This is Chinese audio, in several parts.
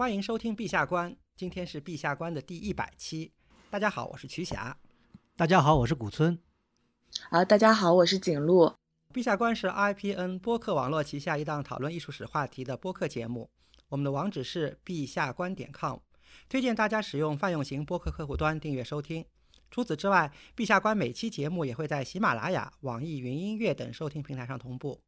欢迎收听《陛下观》，今天是《陛下观》的第一百期。大家好，我是瞿霞。大家好，我是古村。啊，大家好，我是景路。《陛下观》是 IPN 播客网络旗下一档讨论艺术史话题的播客节目。我们的网址是陛下观点 .com，推荐大家使用泛用型播客客户端订阅收听。除此之外，《陛下观》每期节目也会在喜马拉雅、网易云音乐等收听平台上同步。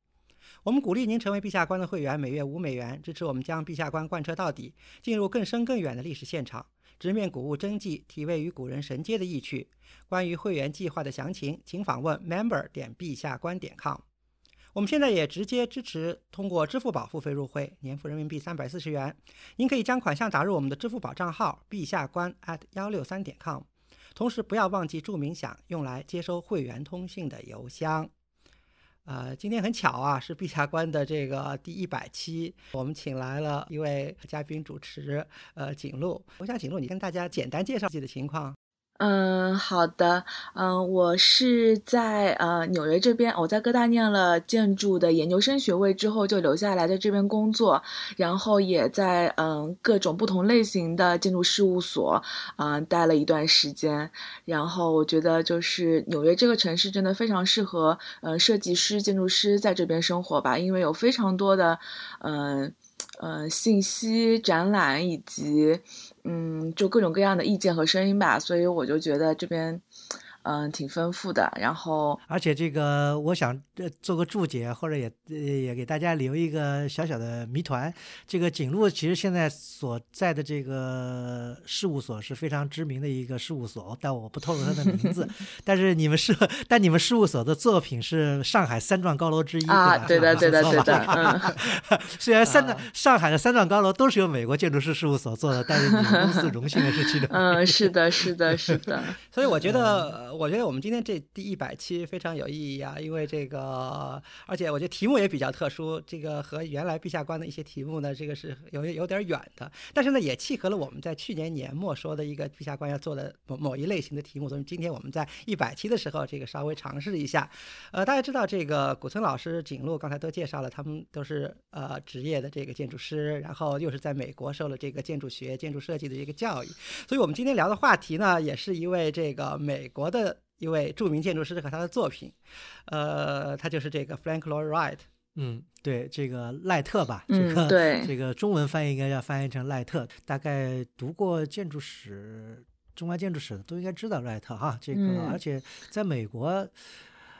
我们鼓励您成为陛下观的会员，每月五美元，支持我们将陛下观贯彻到底，进入更深更远的历史现场，直面古物真迹，体味与古人神接的意趣。关于会员计划的详情，请访问 member 点陛下观点 com。我们现在也直接支持通过支付宝付费入会，年付人民币三百四十元。您可以将款项打入我们的支付宝账号陛下观 at 幺六三点 com，同时不要忘记注明想用来接收会员通信的邮箱。呃，今天很巧啊，是《陛下官》的这个第一百期，我们请来了一位嘉宾主持，呃，景路。我想，景路，你跟大家简单介绍自己的情况。嗯，好的。嗯，我是在呃纽约这边，我在哥大念了建筑的研究生学位之后就留下来在这边工作，然后也在嗯各种不同类型的建筑事务所嗯待了一段时间。然后我觉得就是纽约这个城市真的非常适合呃设计师、建筑师在这边生活吧，因为有非常多的嗯嗯信息展览以及。嗯，就各种各样的意见和声音吧，所以我就觉得这边。嗯，挺丰富的。然后，而且这个我想做个注解，或者也也给大家留一个小小的谜团。这个景路其实现在所在的这个事务所是非常知名的一个事务所，但我不透露他的名字。但是你们是，但你们事务所的作品是上海三幢高楼之一，对吧？对的，对的，对的。虽然三幢上海的三幢高楼都是由美国建筑师事务所做的，但是你们公司荣幸的是其中。嗯，是的，是的，是的。所以我觉得。我觉得我们今天这第一百期非常有意义啊，因为这个，而且我觉得题目也比较特殊，这个和原来陛下关的一些题目呢，这个是有有点远的，但是呢，也契合了我们在去年年末说的一个陛下关要做的某某一类型的题目，所以今天我们在一百期的时候，这个稍微尝试一下。呃，大家知道这个古村老师、景路刚才都介绍了，他们都是呃职业的这个建筑师，然后又是在美国受了这个建筑学、建筑设计的一个教育，所以我们今天聊的话题呢，也是一位这个美国的。一位著名建筑师和他的作品，呃，他就是这个 Frank Lloyd Wright。嗯，对，这个赖特吧，这个这个中文翻译应该要翻译成赖特。大概读过建筑史、中外建筑史的都应该知道赖特哈。这个，而且在美国，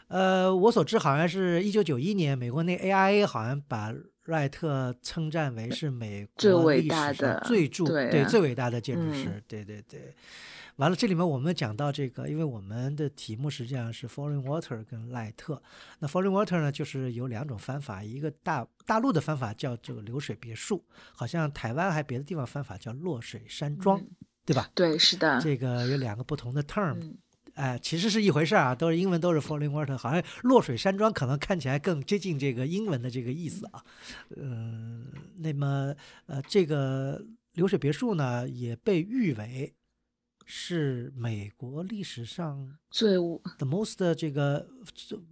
呃，我所知好像是一九九一年，美国那 A I A 好像把赖特称赞为是美最伟大的、最著对最伟大的建筑师。对对对。完了，这里面我们讲到这个，因为我们的题目实际上是 “falling water” 跟赖特。那 “falling water” 呢，就是有两种方法，一个大大陆的方法叫这个“流水别墅”，好像台湾还别的地方方法叫“落水山庄”，对吧？对，是的。这个有两个不同的 term，哎，其实是一回事儿啊，都是英文都是 “falling water”。好像“落水山庄”可能看起来更接近这个英文的这个意思啊。嗯，那么呃，这个“流水别墅”呢，也被誉为。是美国历史上最 The most 这个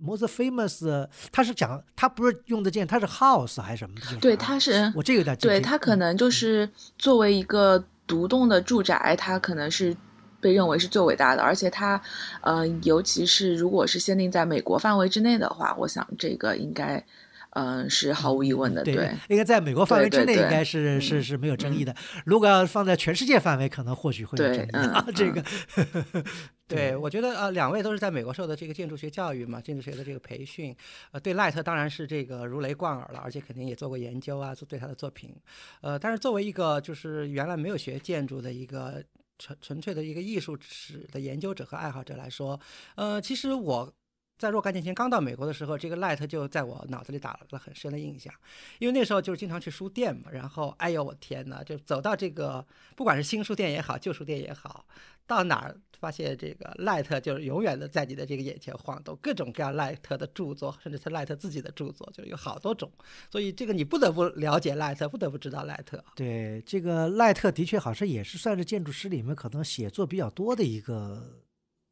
most famous，他是讲他不是用的剑，他是 house 还是什么？对，他是我这个有点对他可能就是作为一个独栋的住宅，它可能是被认为是最伟大的，而且它，嗯，尤其是如果是限定在美国范围之内的话，我想这个应该。嗯，是毫无疑问的，对，应该在美国范围之内，应该是是是没有争议的。如果要放在全世界范围，可能或许会有争议啊。这个，对我觉得呃，两位都是在美国受的这个建筑学教育嘛，建筑学的这个培训，呃，对赖特当然是这个如雷贯耳了，而且肯定也做过研究啊，做对他的作品。呃，但是作为一个就是原来没有学建筑的一个纯纯粹的一个艺术史的研究者和爱好者来说，呃，其实我。在若干年前刚到美国的时候，这个赖特就在我脑子里打了很深的印象，因为那时候就是经常去书店嘛，然后哎呦我天呐，就走到这个不管是新书店也好，旧书店也好，到哪儿发现这个赖特就是永远的在你的这个眼前晃动，各种各样赖特的著作，甚至他赖特自己的著作就有好多种，所以这个你不得不了解赖特，不得不知道赖特。对，这个赖特的确好像也是算是建筑师里面可能写作比较多的一个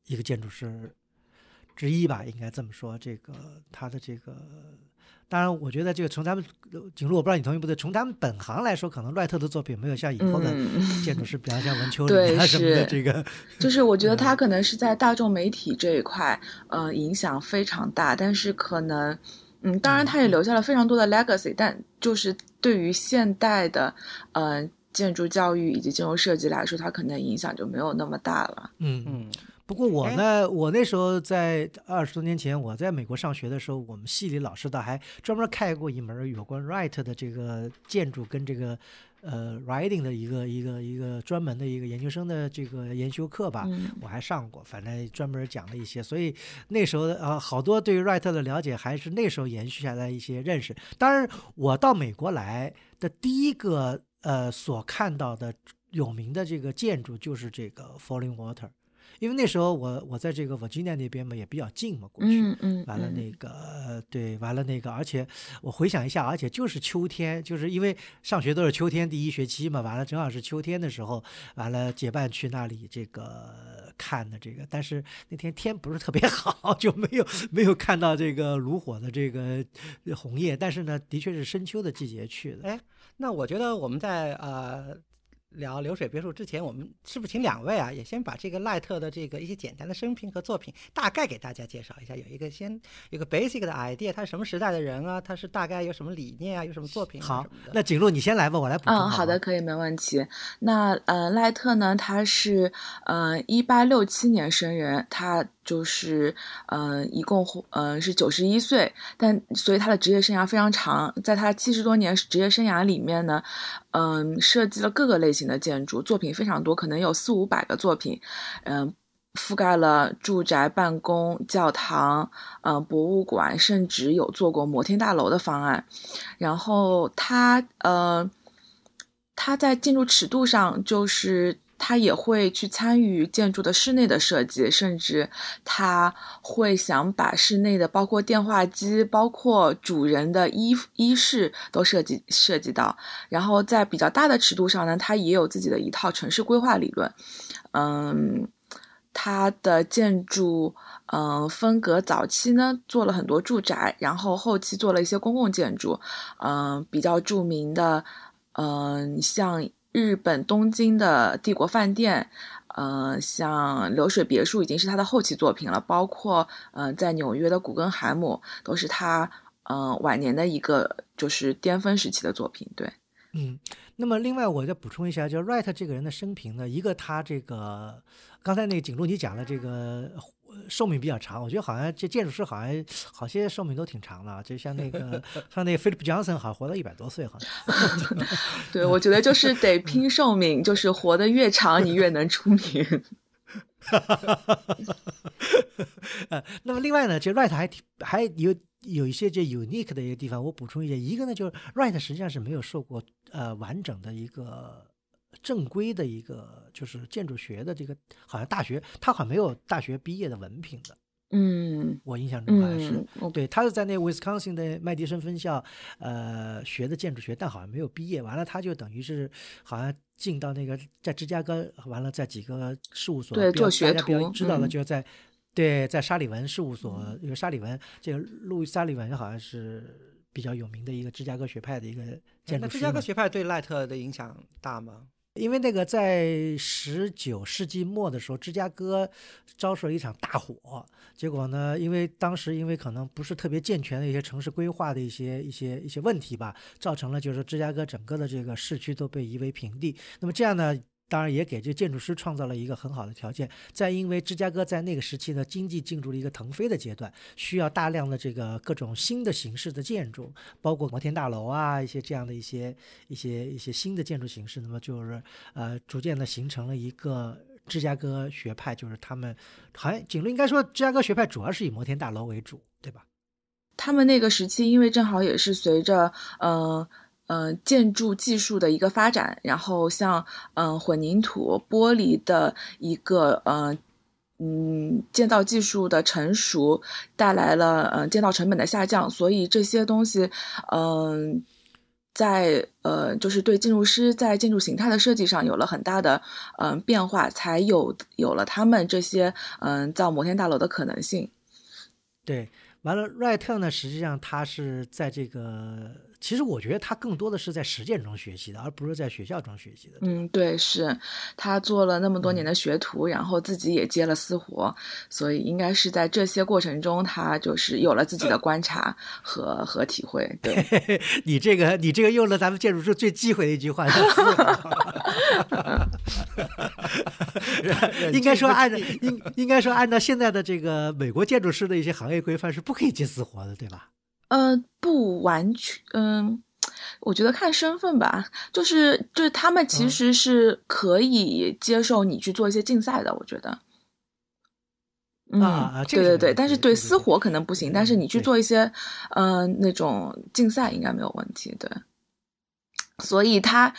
一个建筑师。之一吧，应该这么说。这个他的这个，当然，我觉得这个从咱们景如，我不知道你同意不对。从咱们本行来说，可能赖特的作品没有像以后的建筑师，比方像文丘里啊什么的。这个就是我觉得他可能是在大众媒体这一块，呃，影响非常大。但是可能，嗯，当然他也留下了非常多的 legacy。但就是对于现代的呃建筑教育以及建筑设计来说，他可能影响就没有那么大了。嗯嗯。不过我呢，我那时候在二十多年前，我在美国上学的时候，我们系里老师倒还专门开过一门有关 Wright 的这个建筑跟这个，呃，w r i t i n g 的一个一个一个专门的一个研究生的这个研修课吧，我还上过，反正专门讲了一些，所以那时候的呃好多对 Wright 的了解还是那时候延续下来一些认识。当然，我到美国来的第一个呃所看到的有名的这个建筑就是这个 Falling Water。因为那时候我我在这个 Virginia 那边嘛也比较近嘛，过去，完了那个对，完了那个，而且我回想一下，而且就是秋天，就是因为上学都是秋天第一学期嘛，完了正好是秋天的时候，完了结伴去那里这个看的这个，但是那天天不是特别 好，就没有没有看到这个炉火的这个红叶，但是呢，的确是深秋的季节去的，哎，那我觉得我们在啊。聊流水别墅之前，我们是不是请两位啊，也先把这个赖特的这个一些简单的生平和作品大概给大家介绍一下？有一个先有个 basic 的 idea，他是什么时代的人啊？他是大概有什么理念啊？有什么作品？好，那景路你先来吧，我来补充。嗯，好的，可以，没问题。那呃，赖特呢？他是呃一八六七年生人，他。就是，嗯，一共，嗯，是九十一岁，但所以他的职业生涯非常长，在他七十多年职业生涯里面呢，嗯，设计了各个类型的建筑，作品非常多，可能有四五百个作品，嗯，覆盖了住宅、办公、教堂，嗯，博物馆，甚至有做过摩天大楼的方案，然后他，呃，他在建筑尺度上就是。他也会去参与建筑的室内的设计，甚至他会想把室内的包括电话机、包括主人的衣衣饰都设计设计到。然后在比较大的尺度上呢，他也有自己的一套城市规划理论。嗯，他的建筑，嗯，风格早期呢做了很多住宅，然后后期做了一些公共建筑。嗯，比较著名的，嗯，像。日本东京的帝国饭店，嗯，像流水别墅已经是他的后期作品了，包括嗯，在纽约的古根海姆都是他嗯晚年的一个就是巅峰时期的作品。对，嗯，那么另外我再补充一下，就 Wright 这个人的生平呢，一个他这个刚才那个景路你讲了这个。寿命比较长，我觉得好像这建筑师好像好些寿命都挺长的，就像那个像那个 Philip Johnson 好像活到一百多岁，好像。对，我觉得就是得拼寿命，就是活得越长，你越能出名。呃，那么另外呢，这 r h t 还挺还有有一些这 unique 的一个地方，我补充一下。一个呢，就是 r h t 实际上是没有受过呃完整的一个。正规的一个就是建筑学的这个，好像大学他好像没有大学毕业的文凭的。嗯，我印象中好像是对，他是在那 Wisconsin 的麦迪森分校，呃，学的建筑学，但好像没有毕业。完了，他就等于是好像进到那个在芝加哥，完了在几个事务所。对，做学徒。大家比较知道的，就在对，在沙里文事务所，因为沙里文这个路沙里文好像是比较有名的一个芝加哥学派的一个建筑师。那芝加哥学派对赖特的影响大吗？因为那个在十九世纪末的时候，芝加哥遭受了一场大火，结果呢，因为当时因为可能不是特别健全的一些城市规划的一些一些一些问题吧，造成了就是芝加哥整个的这个市区都被夷为平地。那么这样呢？当然也给这建筑师创造了一个很好的条件。再因为芝加哥在那个时期呢，经济进入了一个腾飞的阶段，需要大量的这个各种新的形式的建筑，包括摩天大楼啊，一些这样的一些一些一些新的建筑形式。那么就是呃，逐渐的形成了一个芝加哥学派，就是他们好像景路应该说，芝加哥学派主要是以摩天大楼为主，对吧？他们那个时期，因为正好也是随着嗯。嗯，建筑技术的一个发展，然后像嗯，混凝土、玻璃的一个嗯嗯建造技术的成熟，带来了嗯建造成本的下降，所以这些东西嗯，在呃，就是对建筑师在建筑形态的设计上有了很大的嗯变化，才有有了他们这些嗯造摩天大楼的可能性。对，完了，r i g h t 呢，实际上它是在这个。其实我觉得他更多的是在实践中学习的，而不是在学校中学习的。嗯，对，是他做了那么多年的学徒，然后自己也接了私活，所以应该是在这些过程中，他就是有了自己的观察和和体会。对，你这个你这个用了咱们建筑师最忌讳的一句话，接私。应该说按照应应该说按照现在的这个美国建筑师的一些行业规范是不可以接私活的，对吧？呃，不完全，嗯，我觉得看身份吧，就是就是他们其实是可以接受你去做一些竞赛的，我觉得。啊，对对对，但是对私活可能不行，但是你去做一些，嗯，那种竞赛应该没有问题，对。所以他，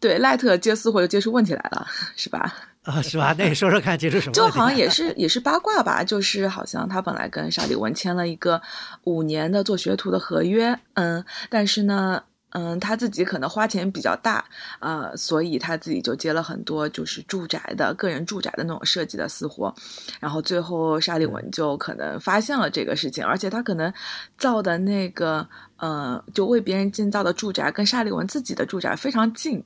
对赖特接私活就接出问题来了，是吧？啊，是吧？那你说说看，接出什么？就好像也是也是八卦吧，就是好像他本来跟沙利文签了一个五年的做学徒的合约，嗯，但是呢。嗯，他自己可能花钱比较大，呃，所以他自己就接了很多就是住宅的个人住宅的那种设计的私活，然后最后沙利文就可能发现了这个事情，而且他可能造的那个，呃，就为别人建造的住宅跟沙利文自己的住宅非常近，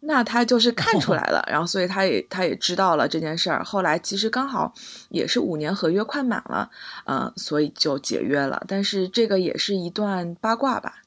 那他就是看出来了，然后所以他也他也知道了这件事儿。后来其实刚好也是五年合约快满了，呃，所以就解约了。但是这个也是一段八卦吧，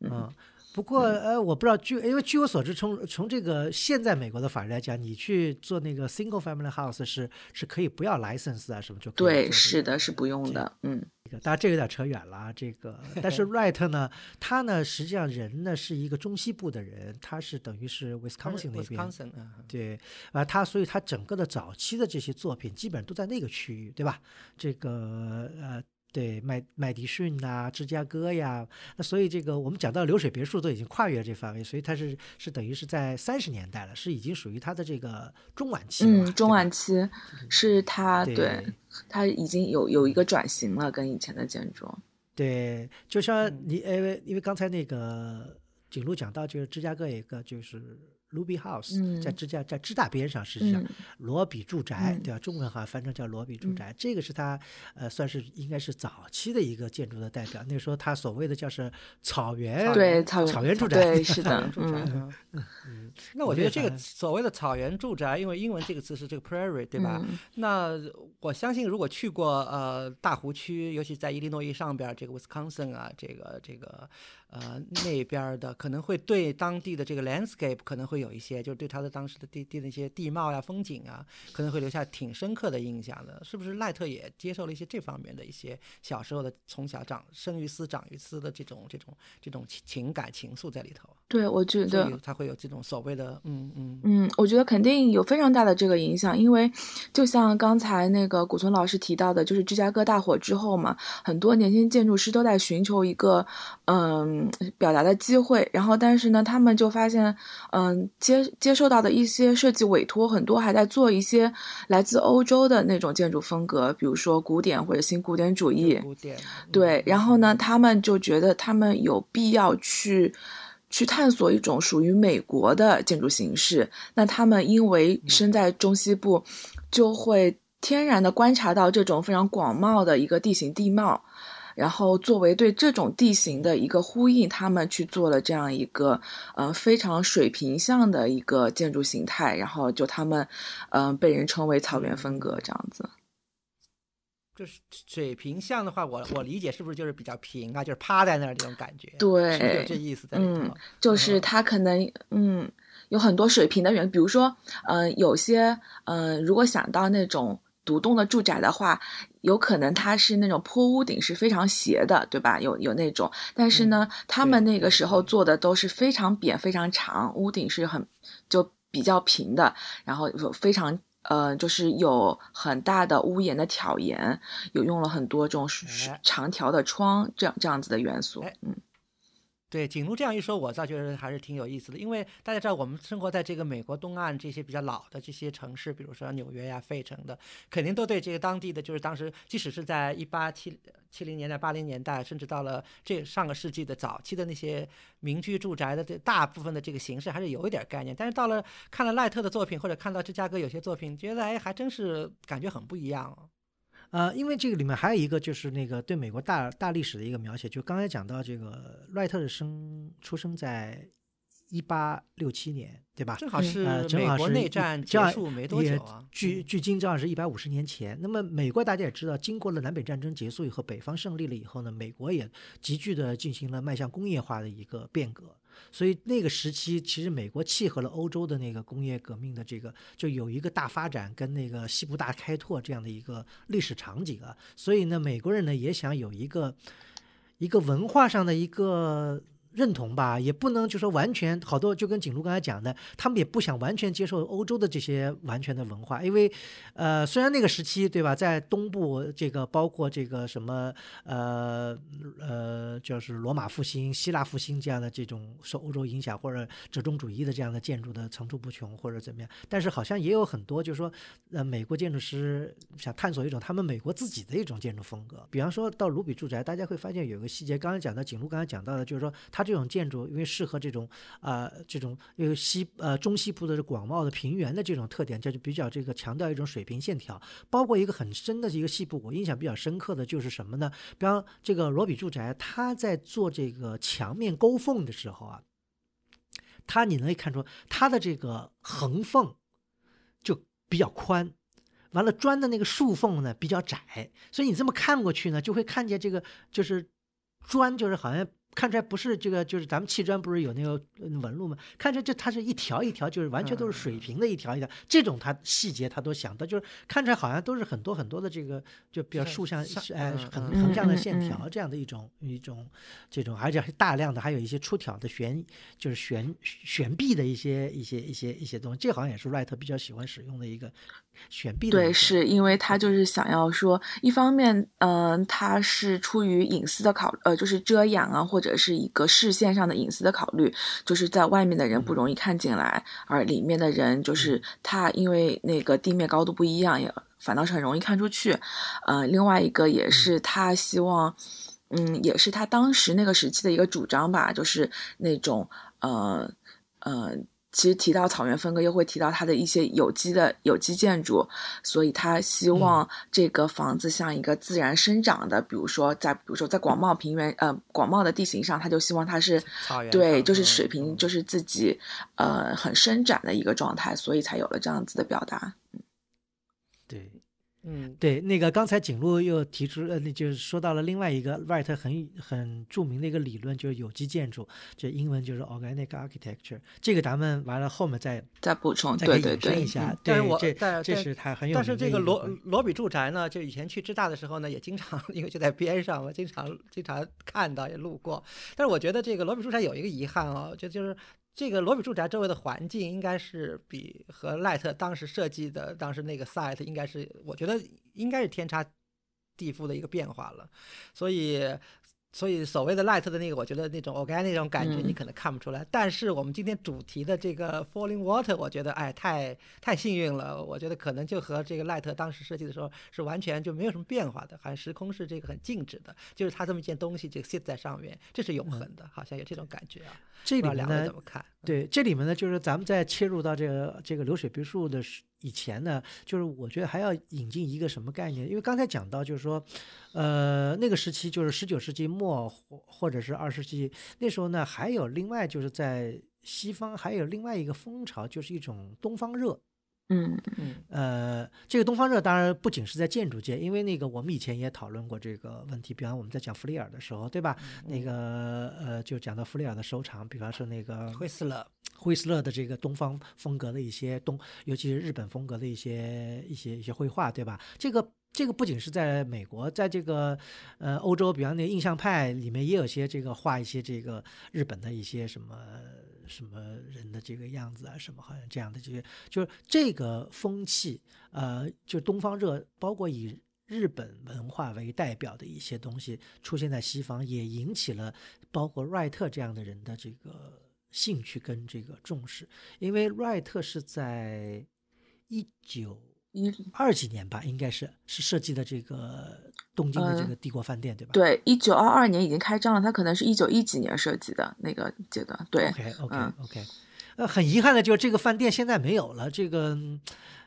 嗯。不过呃，我不知道据，因为据我所知，从从这个现在美国的法律来讲，你去做那个 single family house 是是可以不要 license 啊，什么就可对，是的，是不用的，嗯。当然，这有点扯远了啊，这个。但是 Wright 呢，他呢，实际上人呢是一个中西部的人，他是等于是 Wisconsin 那边，Wisconsin，对，啊，他所以他整个的早期的这些作品基本上都在那个区域，对吧？这个呃。对，麦麦迪逊呐，芝加哥呀，那所以这个我们讲到流水别墅都已经跨越这范围，所以它是是等于是在三十年代了，是已经属于它的这个中晚期。嗯，中晚期是它对它已经有有一个转型了，跟以前的建筑。对，就像你，为因为刚才那个景路讲到，就是芝加哥一个就是。Ruby House 在芝加在芝大边上，实际上罗比住宅，对吧？中文好像翻成叫罗比住宅，这个是他呃，算是应该是早期的一个建筑的代表。那时候他所谓的叫是草原，对草原住宅，对 是的，嗯嗯。那我觉得这个所谓的草原住宅，因为英文这个词是这个 prairie，对吧？那我相信如果去过呃大湖区，尤其在伊利诺伊上边，这个 Wisconsin 啊，这个这个。呃，那边的可能会对当地的这个 landscape 可能会有一些，就是对他的当时的地地那些地貌呀、风景啊，可能会留下挺深刻的印象的，是不是？赖特也接受了一些这方面的一些小时候的从小长生于斯长于斯的这种这种这种情感情愫在里头。对，我觉得他会有这种所谓的，嗯嗯嗯，我觉得肯定有非常大的这个影响，因为就像刚才那个古村老师提到的，就是芝加哥大火之后嘛，很多年轻建筑师都在寻求一个，嗯。嗯，表达的机会。然后，但是呢，他们就发现，嗯，接接受到的一些设计委托，很多还在做一些来自欧洲的那种建筑风格，比如说古典或者新古典主义。古典，对。然后呢，他们就觉得他们有必要去去探索一种属于美国的建筑形式。那他们因为生在中西部，就会天然的观察到这种非常广袤的一个地形地貌。然后，作为对这种地形的一个呼应，他们去做了这样一个，呃，非常水平向的一个建筑形态。然后，就他们，嗯，被人称为草原风格这样子。就是水平向的话，我我理解是不是就是比较平啊，就是趴在那儿这种感觉？对，有这意思。嗯，就是它可能，嗯，有很多水平的原比如说，嗯，有些，嗯，如果想到那种独栋的住宅的话。有可能它是那种坡屋顶是非常斜的，对吧？有有那种，但是呢，他们那个时候做的都是非常扁、非常长，屋顶是很就比较平的，然后有非常呃，就是有很大的屋檐的挑檐，有用了很多种长条的窗，这样这样子的元素，嗯。对，景路这样一说，我倒觉得还是挺有意思的。因为大家知道，我们生活在这个美国东岸这些比较老的这些城市，比如说纽约呀、费城的，肯定都对这个当地的就是当时，即使是在一八七七零年代、八零年代，甚至到了这上个世纪的早期的那些民居住宅的这大部分的这个形式，还是有一点概念。但是到了看了赖特的作品，或者看到芝加哥有些作品，觉得哎，还真是感觉很不一样。呃，因为这个里面还有一个就是那个对美国大大历史的一个描写，就刚才讲到这个赖特的生出生在一八六七年，对吧？正好是美国内战结束没多久啊，距距今正好是一百五十年前。那么美国大家也知道，经过了南北战争结束以后，北方胜利了以后呢，美国也急剧的进行了迈向工业化的一个变革。所以那个时期，其实美国契合了欧洲的那个工业革命的这个，就有一个大发展跟那个西部大开拓这样的一个历史场景啊。所以呢，美国人呢也想有一个一个文化上的一个。认同吧，也不能就说完全好多就跟景路刚才讲的，他们也不想完全接受欧洲的这些完全的文化，因为，呃，虽然那个时期对吧，在东部这个包括这个什么呃呃，就是罗马复兴、希腊复兴这样的这种受欧洲影响或者折中主义的这样的建筑的层出不穷或者怎么样，但是好像也有很多就是说，呃，美国建筑师想探索一种他们美国自己的一种建筑风格，比方说到卢比住宅，大家会发现有个细节，刚才讲到景路刚才讲到的，就是说他。这种建筑因为适合这种呃这种因为西呃中西部的这广袤的平原的这种特点，这就比较这个强调一种水平线条，包括一个很深的一个西部，我印象比较深刻的就是什么呢？比方这个罗比住宅，他在做这个墙面勾缝的时候啊，它你能看出它的这个横缝就比较宽，完了砖的那个竖缝呢比较窄，所以你这么看过去呢，就会看见这个就是砖就是好像。看出来不是这个，就是咱们砌砖不是有那个纹路吗？看出来就它是一条一条，就是完全都是水平的一条一条。这种它细节它都想到，就是看出来好像都是很多很多的这个，就比较竖向、哎，横横向的线条这样的一种一种这种，而且是大量的，还有一些出挑的悬，就是悬悬臂的一些一些一些一些东西。这好像也是 Wright 比较喜欢使用的一个。对，是因为他就是想要说，一方面，嗯，他是出于隐私的考，呃，就是遮阳啊，或者是一个视线上的隐私的考虑，就是在外面的人不容易看进来，而里面的人就是他，因为那个地面高度不一样，也反倒是很容易看出去，呃，另外一个也是他希望，嗯，也是他当时那个时期的一个主张吧，就是那种，呃，嗯。其实提到草原分割，又会提到它的一些有机的有机建筑，所以他希望这个房子像一个自然生长的，比如说在比如说在广袤平原，呃广袤的地形上，他就希望它是草原对，就是水平就是自己呃很伸展的一个状态，所以才有了这样子的表达。嗯，对，那个刚才景路又提出呃，那就是说到了另外一个外特很很著名的一个理论，就是有机建筑，这英文就是 organic architecture。这个咱们完了后面再再补充，再给延伸一下。但是我这这是它很有但是这个罗罗比住宅呢，就以前去浙大的时候呢，也经常因为就在边上，我经常经常看到也路过。但是我觉得这个罗比住宅有一个遗憾哦，就就是。这个罗比住宅周围的环境，应该是比和赖特当时设计的当时那个 site，应该是我觉得应该是天差地覆的一个变化了，所以。所以，所谓的 Light 的那个，我觉得那种 organic 那种感觉，你可能看不出来。但是，我们今天主题的这个 Falling Water，我觉得，哎，太太幸运了。我觉得可能就和这个 Light 当时设计的时候是完全就没有什么变化的，好像时空是这个很静止的，就是它这么一件东西就 sit 在上面，这是永恒的，好像有这种感觉啊。这里面呢，怎么看？对，这里面呢，就是咱们在切入到这个这个流水别墅的时。以前呢，就是我觉得还要引进一个什么概念？因为刚才讲到，就是说，呃，那个时期就是十九世纪末或或者是二十世纪那时候呢，还有另外就是在西方还有另外一个风潮，就是一种东方热。嗯嗯，呃，这个东方热当然不仅是在建筑界，因为那个我们以前也讨论过这个问题，比方我们在讲弗里尔的时候，对吧？那个呃，就讲到弗里尔的收藏，比方说那个惠斯勒，惠斯勒的这个东方风格的一些东，尤其是日本风格的一些一些一些绘画，对吧？这个这个不仅是在美国，在这个呃欧洲，比方那印象派里面也有些这个画一些这个日本的一些什么。什么人的这个样子啊？什么好像这样的？这就是这个风气，呃，就东方热，包括以日本文化为代表的一些东西出现在西方，也引起了包括瑞特这样的人的这个兴趣跟这个重视。因为瑞特是在一九一九二几年吧，应该是是设计的这个。东京的这个帝国饭店，对吧？对，一九二二年已经开张了，它可能是一九一几年设计的那个阶段。对，OK，OK，OK。呃，很遗憾的就是这个饭店现在没有了，这个，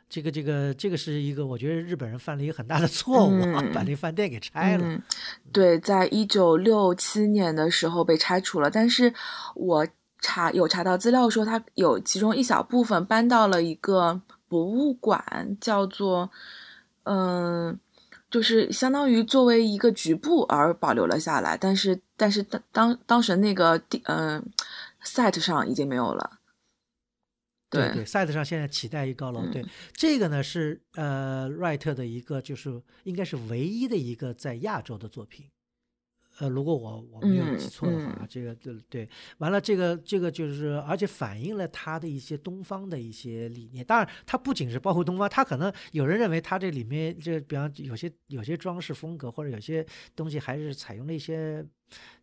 这个，这个，这个是一个，我觉得日本人犯了一个很大的错误，把那饭店给拆了。对，在一九六七年的时候被拆除了，但是我查有查到资料说，它有其中一小部分搬到了一个博物馆，叫做，嗯。就是相当于作为一个局部而保留了下来，但是但是当当当时那个地嗯 site 上已经没有了，对对，site 上现在起代一高楼，对，这个呢是呃 wright 的一个就是应该是唯一的一个在亚洲的作品。呃，如果我我没有记错的话，这个对对，完了这个这个就是，而且反映了他的一些东方的一些理念。当然，它不仅是包括东方，它可能有人认为它这里面个比方有些有些装饰风格或者有些东西还是采用了一些。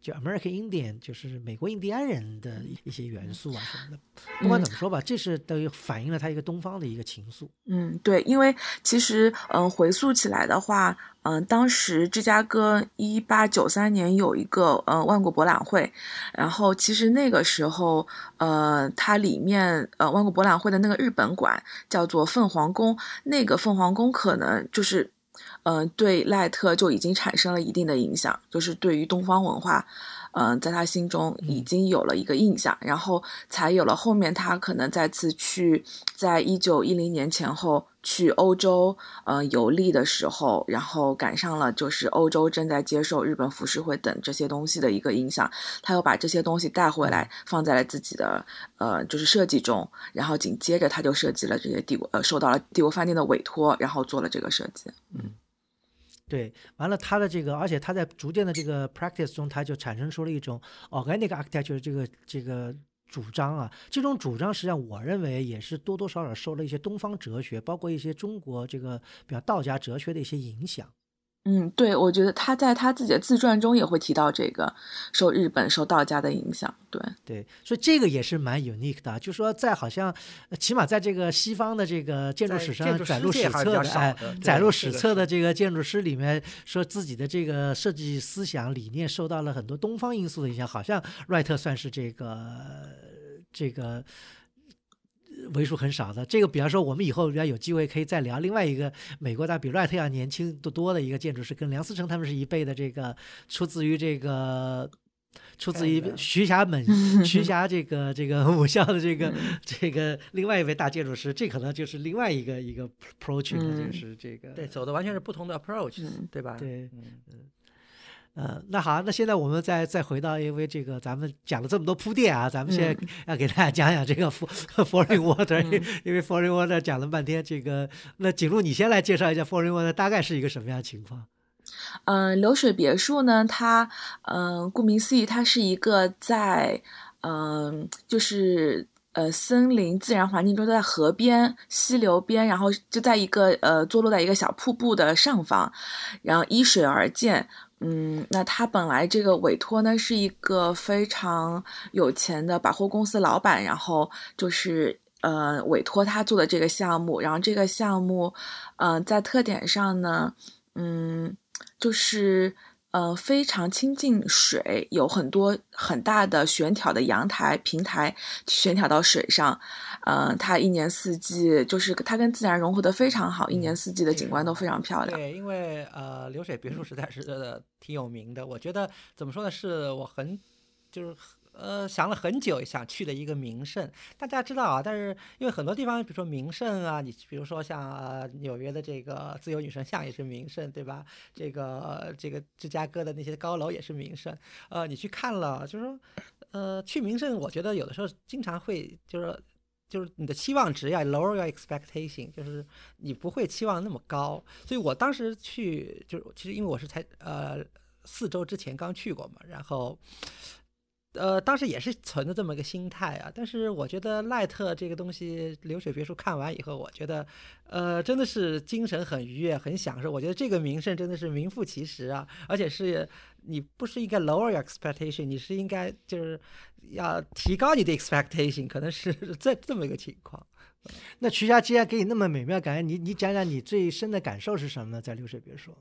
就 American Indian 就是美国印第安人的一一些元素啊什么的，不管怎么说吧，这是等于反映了他一个东方的一个情愫。嗯，对，因为其实嗯回溯起来的话，嗯，当时芝加哥一八九三年有一个呃万国博览会，然后其实那个时候呃它里面呃万国博览会的那个日本馆叫做凤凰宫，那个凤凰宫可能就是。嗯，对，赖特就已经产生了一定的影响，就是对于东方文化，嗯，在他心中已经有了一个印象，然后才有了后面他可能再次去，在一九一零年前后去欧洲，嗯，游历的时候，然后赶上了就是欧洲正在接受日本服饰会等这些东西的一个影响，他又把这些东西带回来，放在了自己的，呃，就是设计中，然后紧接着他就设计了这些帝国，呃，受到了帝国饭店的委托，然后做了这个设计，嗯。对，完了他的这个，而且他在逐渐的这个 practice 中，他就产生出了一种 organic architecture 这个这个主张啊。这种主张，实际上我认为也是多多少少受了一些东方哲学，包括一些中国这个，比较道家哲学的一些影响。嗯，对，我觉得他在他自己的自传中也会提到这个，受日本、受道家的影响。对对，所以这个也是蛮 unique 的，就说，在好像，起码在这个西方的这个建筑史上载入史册的，哎，载入史册的这个建筑师里面，说自己的这个设计思想理念受到了很多东方因素的影响，好像 Wright 算是这个这个。为数很少的，这个，比方说，我们以后要有机会可以再聊另外一个美国的比 Wright 要年轻的多的一个建筑师，跟梁思成他们是一辈的，这个出自于这个出自于徐霞门，徐霞这个这个母校的这个这个另外一位大建筑师，这可能就是另外一个一个 approach，就是这个对走的完全是不同的 approach，对吧？对。呃，那好，那现在我们再再回到，因为这个咱们讲了这么多铺垫啊，咱们现在要给大家讲讲这个 f o r e i n g water”，因为 f o r e i n g water” 讲了半天，这个那景路，你先来介绍一下 f o r e i n g water” 大概是一个什么样的情况？嗯，流水别墅呢，它嗯，顾名思义，它是一个在嗯，就是呃，森林自然环境中，在河边、溪流边，然后就在一个呃，坐落在一个小瀑布的上方，然后依水而建。嗯，那他本来这个委托呢，是一个非常有钱的百货公司老板，然后就是呃委托他做的这个项目，然后这个项目，嗯，在特点上呢，嗯，就是。嗯，非常亲近水，有很多很大的悬挑的阳台平台，悬挑到水上。嗯，它一年四季就是它跟自然融合得非常好，一年四季的景观都非常漂亮。对，因为呃，流水别墅实在是挺有名的。我觉得怎么说呢，是我很就是。呃，想了很久想去的一个名胜，大家知道啊。但是因为很多地方，比如说名胜啊，你比如说像呃纽约的这个自由女神像也是名胜，对吧？这个这个芝加哥的那些高楼也是名胜。呃，你去看了，就是说，呃，去名胜，我觉得有的时候经常会就是就是你的期望值要 lower your expectation，就是你不会期望那么高。所以我当时去就是其实因为我是才呃四周之前刚去过嘛，然后。呃，当时也是存着这么个心态啊，但是我觉得赖特这个东西，流水别墅看完以后，我觉得，呃，真的是精神很愉悦，很享受。我觉得这个名胜真的是名副其实啊，而且是你不是应该 lower your expectation，你是应该就是要提高你的 expectation，可能是这这么一个情况。那徐佳既然给你那么美妙感觉，你你讲讲你最深的感受是什么呢？在流水别墅？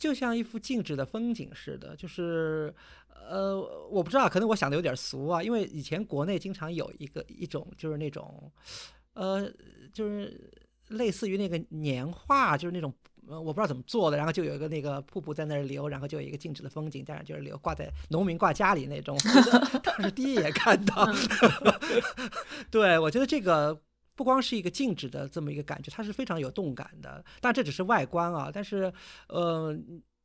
就像一幅静止的风景似的，就是，呃，我不知道，可能我想的有点俗啊，因为以前国内经常有一个一种，就是那种，呃，就是类似于那个年画，就是那种，呃，我不知道怎么做的，然后就有一个那个瀑布在那儿流，然后就有一个静止的风景，当然就是流挂在农民挂家里那种，当时第一眼看到，对我觉得这个。不光是一个静止的这么一个感觉，它是非常有动感的。但这只是外观啊，但是，呃，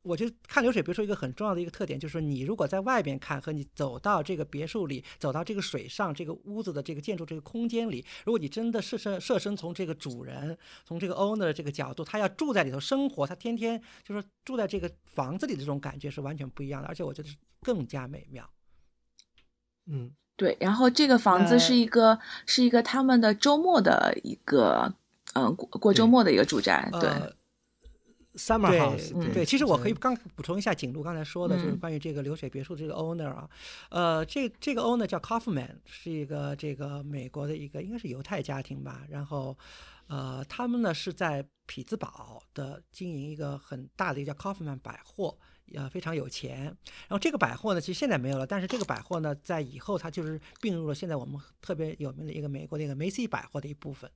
我觉得看流水，比如说一个很重要的一个特点，就是你如果在外边看，和你走到这个别墅里，走到这个水上这个屋子的这个建筑这个空间里，如果你真的设身设身从这个主人，从这个 owner 这个角度，他要住在里头生活，他天天就是住在这个房子里的这种感觉是完全不一样的，而且我觉得是更加美妙。嗯。对，然后这个房子是一个，是一个他们的周末的一个，嗯，过过周末的一个住宅，对，summer house。对，其实我可以刚补充一下，景路刚才说的就是关于这个流水别墅这个 owner 啊，呃，这这个 owner 叫 k a u f m a n 是一个这个美国的一个应该是犹太家庭吧，然后，呃，他们呢是在匹兹堡的经营一个很大的一个叫 k a u f m a n 百货。呃，非常有钱，然后这个百货呢，其实现在没有了，但是这个百货呢，在以后它就是并入了现在我们特别有名的一个美国的一个梅西百货的一部分，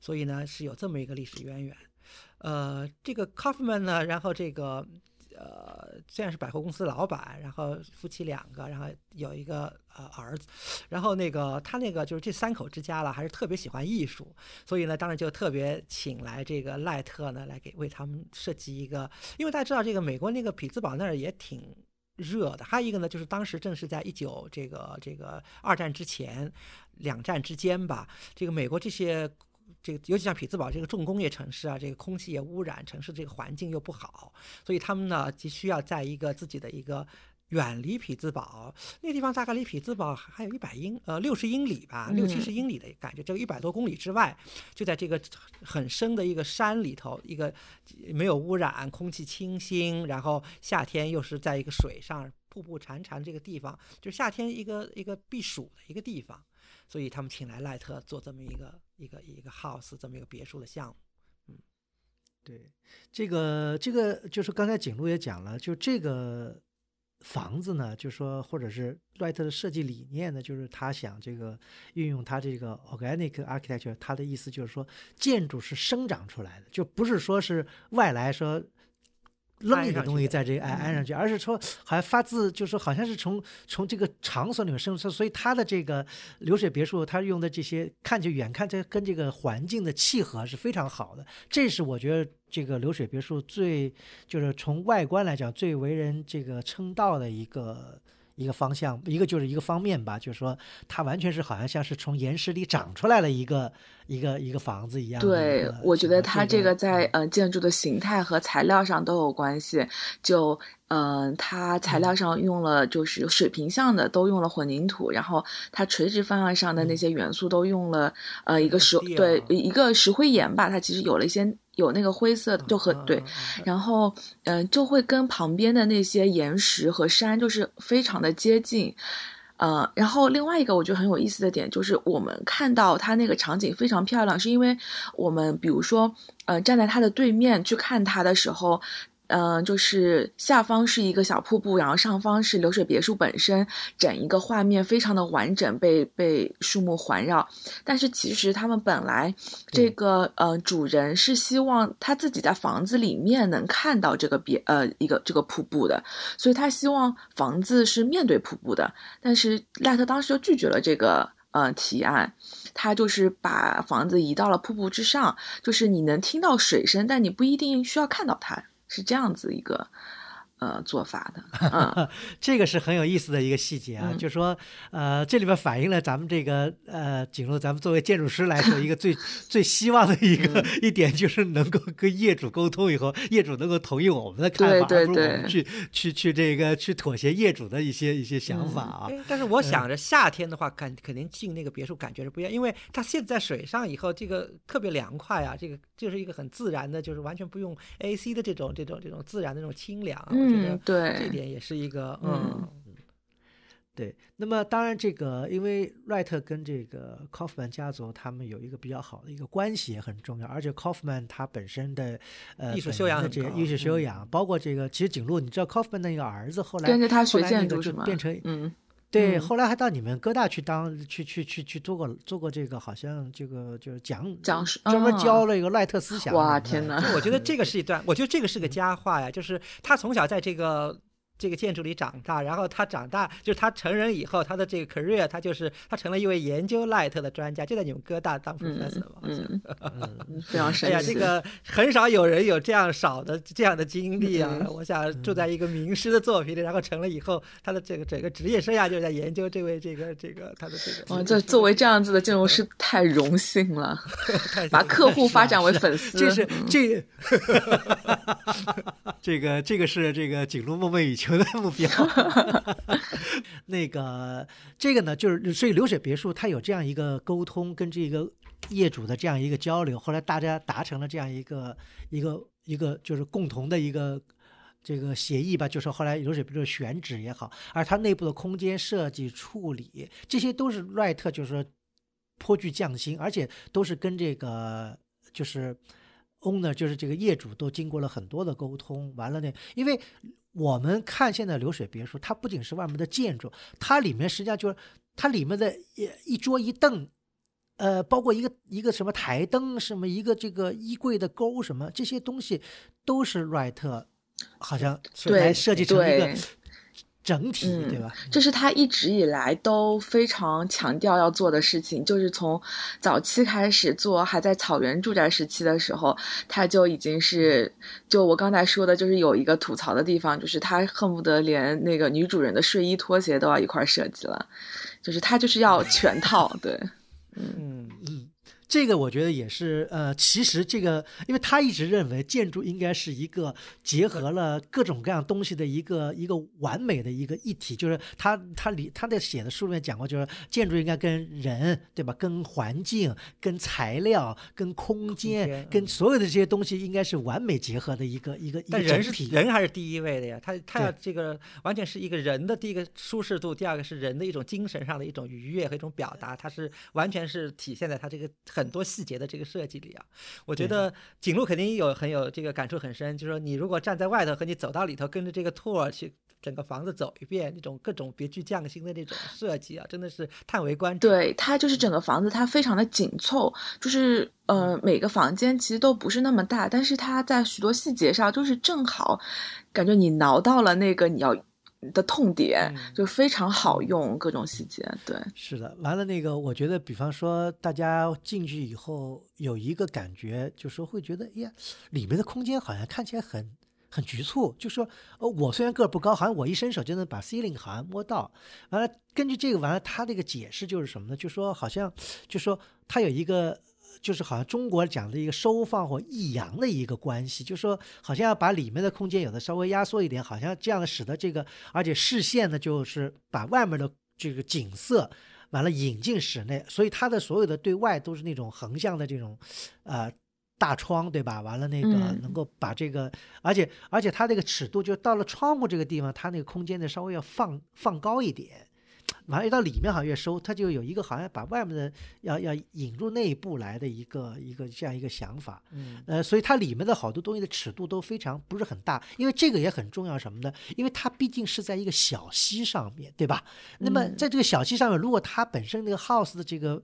所以呢是有这么一个历史渊源。呃，这个 Kaufman 呢，然后这个。呃，虽然是百货公司老板，然后夫妻两个，然后有一个呃儿子，然后那个他那个就是这三口之家了，还是特别喜欢艺术，所以呢，当时就特别请来这个赖特呢来给为他们设计一个，因为大家知道这个美国那个匹兹堡那儿也挺热的，还有一个呢就是当时正是在一九这个这个二战之前，两战之间吧，这个美国这些。这个尤其像匹兹堡这个重工业城市啊，这个空气也污染，城市这个环境又不好，所以他们呢急需要在一个自己的一个远离匹兹堡，那地方大概离匹兹堡还有一百英呃六十英里吧，六七十英里的感觉，就一百多公里之外，就在这个很深的一个山里头，一个没有污染，空气清新，然后夏天又是在一个水上瀑布潺潺这个地方，就是夏天一个一个避暑的一个地方。所以他们请来赖特做这么一个一个一个 house，这么一个别墅的项目，嗯，对，这个这个就是刚才景路也讲了，就这个房子呢，就说或者是 h 特的设计理念呢，就是他想这个运用他这个 organic architecture，他的意思就是说建筑是生长出来的，就不是说是外来说。扔一个东西在这安安上去，而是说好像发自，就是说好像是从从这个场所里面生出，所以它的这个流水别墅，它用的这些，看起远看这跟这个环境的契合是非常好的，这是我觉得这个流水别墅最就是从外观来讲最为人这个称道的一个。一个方向，一个就是一个方面吧，就是说它完全是好像像是从岩石里长出来了一个一个一个房子一样。对，我觉得它这个在呃建筑的形态和材料上都有关系。就。嗯，它材料上用了就是水平向的都用了混凝土，然后它垂直方向上的那些元素都用了呃一个石对一个石灰岩吧，它其实有了一些有那个灰色，就很对，然后嗯就会跟旁边的那些岩石和山就是非常的接近，呃，然后另外一个我觉得很有意思的点就是我们看到它那个场景非常漂亮，是因为我们比如说呃站在它的对面去看它的时候。嗯，就是下方是一个小瀑布，然后上方是流水别墅本身，整一个画面非常的完整，被被树木环绕。但是其实他们本来这个嗯，主人是希望他自己在房子里面能看到这个别呃一个这个瀑布的，所以他希望房子是面对瀑布的。但是赖特当时就拒绝了这个呃提案，他就是把房子移到了瀑布之上，就是你能听到水声，但你不一定需要看到它。是这样子一个呃做法的 这个是很有意思的一个细节啊，就说呃这里边反映了咱们这个呃景路，咱们作为建筑师来说，一个最最希望的一个一点就是能够跟业主沟通以后，业主能够同意我们的看法，不如我们去去去这个去妥协业主的一些一些想法啊。但是我想着夏天的话，肯肯定进那个别墅感觉是不一样，因为它现在水上以后，这个特别凉快啊，这个。就是一个很自然的，就是完全不用 A C 的这种、这种、这种自然的那种清凉，我觉得这点也是一个嗯，对。那么当然，这个因为赖特跟这个 Kaufman 家族他们有一个比较好的一个关系也很重要，而且 Kaufman 他本身的呃艺术修养的这艺术修养，包括这个其实景路，你知道 Kaufman 那个儿子后来跟着他学建筑变成嗯。对，后来还到你们哥大去当去去去去做过做过这个，好像这个就讲讲专门教了一个赖特思想。哇天哪！我觉得这个 是一段，我觉得这个是个佳话呀，就是他从小在这个。这个建筑里长大，然后他长大，就是他成人以后，他的这个 career，他就是他成了一位研究 light 的专家，就在你们哥大当 professor，非常神奇。哎呀，这个很少有人有这样少的这样的经历啊！我想住在一个名师的作品里，然后成了以后，他的这个整个职业生涯就是在研究这位这个这个他的这个。哇，这作为这样子的建筑师太荣幸了，把客户发展为粉丝，这是这。这个这个是这个景路梦寐以求。目标，那 个这个呢，就是所以流水别墅它有这样一个沟通跟这个业主的这样一个交流，后来大家达成了这样一个一个一个就是共同的一个这个协议吧，就是后来流水比如说选址也好，而它内部的空间设计处理，这些都是赖特就是说颇具匠心，而且都是跟这个就是 owner 就是这个业主都经过了很多的沟通，完了呢，因为。我们看现在流水别墅，它不仅是外面的建筑，它里面实际上就是它里面的一一桌一凳，呃，包括一个一个什么台灯，什么一个这个衣柜的钩，什么这些东西，都是 h 特好像才设计成一个。整体对吧？这是他一直以来都非常强调要做的事情，就是从早期开始做，还在草原住宅时期的时候，他就已经是就我刚才说的，就是有一个吐槽的地方，就是他恨不得连那个女主人的睡衣拖鞋都要一块设计了，就是他就是要全套，对，嗯 嗯。这个我觉得也是，呃，其实这个，因为他一直认为建筑应该是一个结合了各种各样东西的一个一个完美的一个一体，就是他他里他在写的书里面讲过，就是建筑应该跟人对吧，跟环境、跟材料、跟空间、跟所有的这些东西应该是完美结合的一个一个整体。但人是人还是第一位的呀？他他要这个完全是一个人的第一个舒适度，第二个是人的一种精神上的一种愉悦和一种表达，他是完全是体现在他这个。很多细节的这个设计里啊，我觉得景路肯定有很有这个感触很深。就是说，你如果站在外头和你走到里头，跟着这个 tour 去整个房子走一遍，那种各种别具匠心的那种设计啊，真的是叹为观止。对，它就是整个房子，它非常的紧凑，就是呃每个房间其实都不是那么大，但是它在许多细节上，就是正好感觉你挠到了那个你要。的痛点就非常好用，各种细节，对，是的。完了那个，我觉得比方说，大家进去以后有一个感觉，就说会觉得，哎呀，里面的空间好像看起来很很局促。就说，呃，我虽然个不高，好像我一伸手就能把 ceiling 好像摸到。完了，根据这个完了，他那个解释就是什么呢？就说好像，就说他有一个。就是好像中国讲的一个收放或抑扬的一个关系，就说好像要把里面的空间有的稍微压缩一点，好像这样使得这个，而且视线呢就是把外面的这个景色完了引进室内，所以它的所有的对外都是那种横向的这种，呃大窗对吧？完了那个能够把这个，而且而且它那个尺度就到了窗户这个地方，它那个空间呢稍微要放放高一点。马上越到里面好像越收，它就有一个好像把外面的要要引入内部来的一个一个这样一个想法，呃，所以它里面的好多东西的尺度都非常不是很大，因为这个也很重要什么呢？因为它毕竟是在一个小溪上面，对吧？那么在这个小溪上面，如果它本身那个 house 的这个。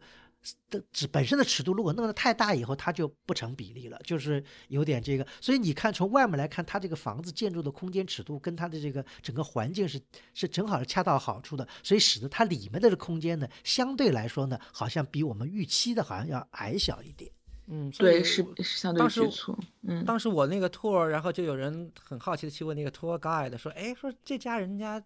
的尺本身的尺度，如果弄得太大以后，它就不成比例了，就是有点这个。所以你看，从外面来看，它这个房子建筑的空间尺度跟它的这个整个环境是是正好是恰到好处的，所以使得它里面的这空间呢，相对来说呢，好像比我们预期的，好像要矮小一点。嗯，对，是是相对局促。当时我那个 tour，然后就有人很好奇的去问那个 tour guide，说，哎，说这家人家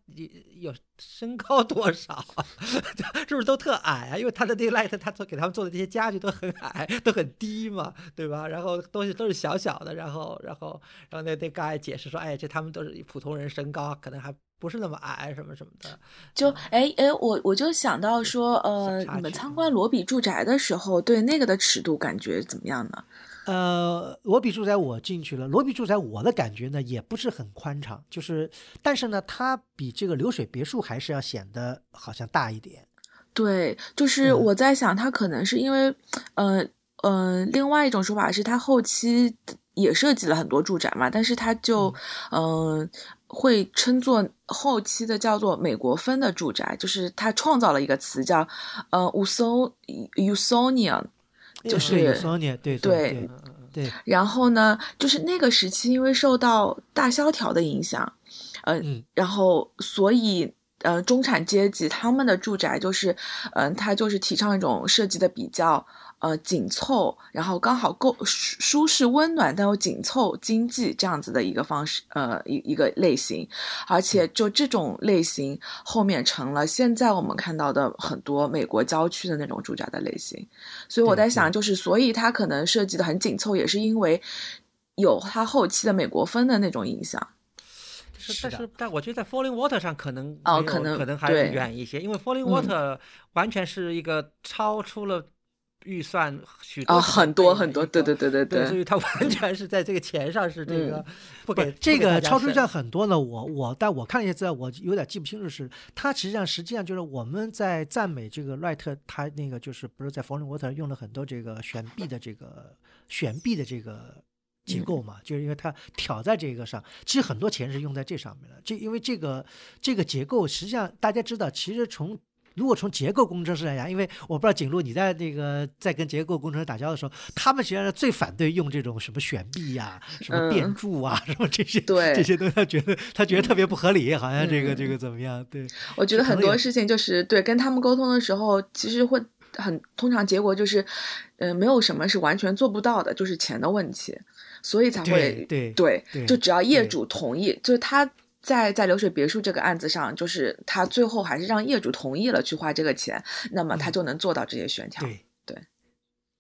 有身高多少？是不是都特矮啊？因为他的那个 light，他做给他们做的这些家具都很矮，都很低嘛，对吧？然后东西都是小小的，然后，然后，然后那那 guide 解释说，哎，这他们都是普通人身高，可能还不是那么矮什么什么的。就，哎哎，我我就想到说，呃，你们参观罗比住宅的时候，对那个的尺度感觉怎么样呢？呃，罗比住宅我进去了。罗比住宅我的感觉呢，也不是很宽敞，就是，但是呢，它比这个流水别墅还是要显得好像大一点。对，就是我在想，它可能是因为，嗯嗯，另外一种说法是，它后期也设计了很多住宅嘛，但是它就嗯会称作后期的叫做美国风的住宅，就是它创造了一个词叫呃 o n Usonian。就是对对对，然后呢，就是那个时期，因为受到大萧条的影响，呃，然后所以呃，中产阶级他们的住宅就是，嗯，他就是提倡一种设计的比较。呃，紧凑，然后刚好够舒舒适、温暖，但又紧凑、经济这样子的一个方式，呃，一一个类型。而且就这种类型，后面成了现在我们看到的很多美国郊区的那种住宅的类型。所以我在想，就是所以它可能设计的很紧凑，也是因为有它后期的美国风的那种影响。是但是，但我觉得在 Falling Water 上可能哦，可能可能还远一些，因为 Falling Water 完全是一个超出了。预算许多啊，很多很多，对对对对对，所以它完全是在这个钱上是这个不给这个超出算很多呢。我我，但我看了一下资料，我有点记不清楚是它。实际上，实际上就是我们在赞美这个 Right，他那个就是不是在 f o r e i g n Water 用了很多这个悬臂的这个悬臂的这个结构嘛？就是因为它挑在这个上，其实很多钱是用在这上面的。这因为这个这个结构，实际上大家知道，其实从如果从结构工程师来讲，因为我不知道景路你在那个在跟结构工程师打交道的时候，他们实际上最反对用这种什么悬臂呀、什么变柱啊、什么这些，对，这些东西他觉得他觉得特别不合理，好像这个这个怎么样？对，我觉得很多事情就是对跟他们沟通的时候，其实会很通常结果就是，嗯，没有什么是完全做不到的，就是钱的问题，所以才会对对，就只要业主同意，就是他。在在流水别墅这个案子上，就是他最后还是让业主同意了去花这个钱，那么他就能做到这些悬挑，对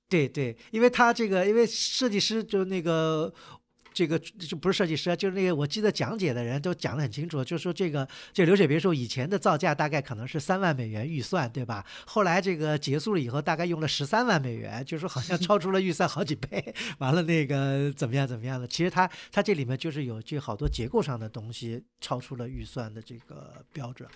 对对对，因为他这个，因为设计师就那个。这个就不是设计师，就是那个我记得讲解的人都讲得很清楚，就是说这个这流水别墅以前的造价大概可能是三万美元预算，对吧？后来这个结束了以后，大概用了十三万美元，就说好像超出了预算好几倍。完了那个怎么样怎么样的？其实它它这里面就是有这好多结构上的东西超出了预算的这个标准。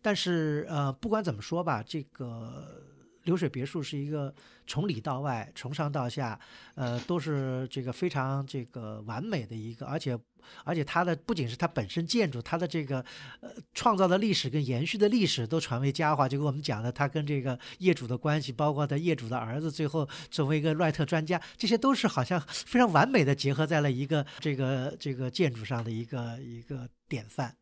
但是呃，不管怎么说吧，这个。流水别墅是一个从里到外、从上到下，呃，都是这个非常这个完美的一个，而且而且它的不仅是它本身建筑，它的这个呃创造的历史跟延续的历史都传为佳话。就跟我们讲的，它跟这个业主的关系，包括他业主的儿子最后作为一个赖特专家，这些都是好像非常完美的结合在了一个这个这个建筑上的一个一个典范。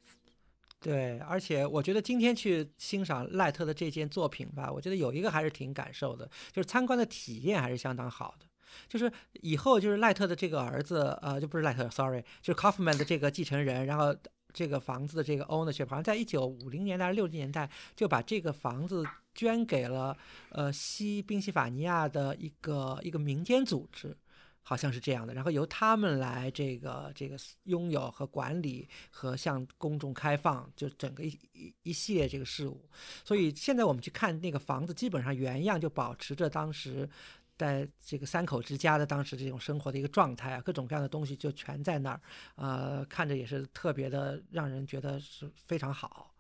对，而且我觉得今天去欣赏赖特的这件作品吧，我觉得有一个还是挺感受的，就是参观的体验还是相当好的。就是以后就是赖特的这个儿子，呃，就不是赖特，sorry，就是 Kaufman 的这个继承人，然后这个房子的这个 owner，s h i p 好像在一九五零年代六零年代就把这个房子捐给了呃西宾夕法尼亚的一个一个民间组织。好像是这样的，然后由他们来这个这个拥有和管理和向公众开放，就整个一一一系列这个事务。所以现在我们去看那个房子，基本上原样就保持着当时，在这个三口之家的当时这种生活的一个状态啊，各种各样的东西就全在那儿，呃，看着也是特别的，让人觉得是非常好。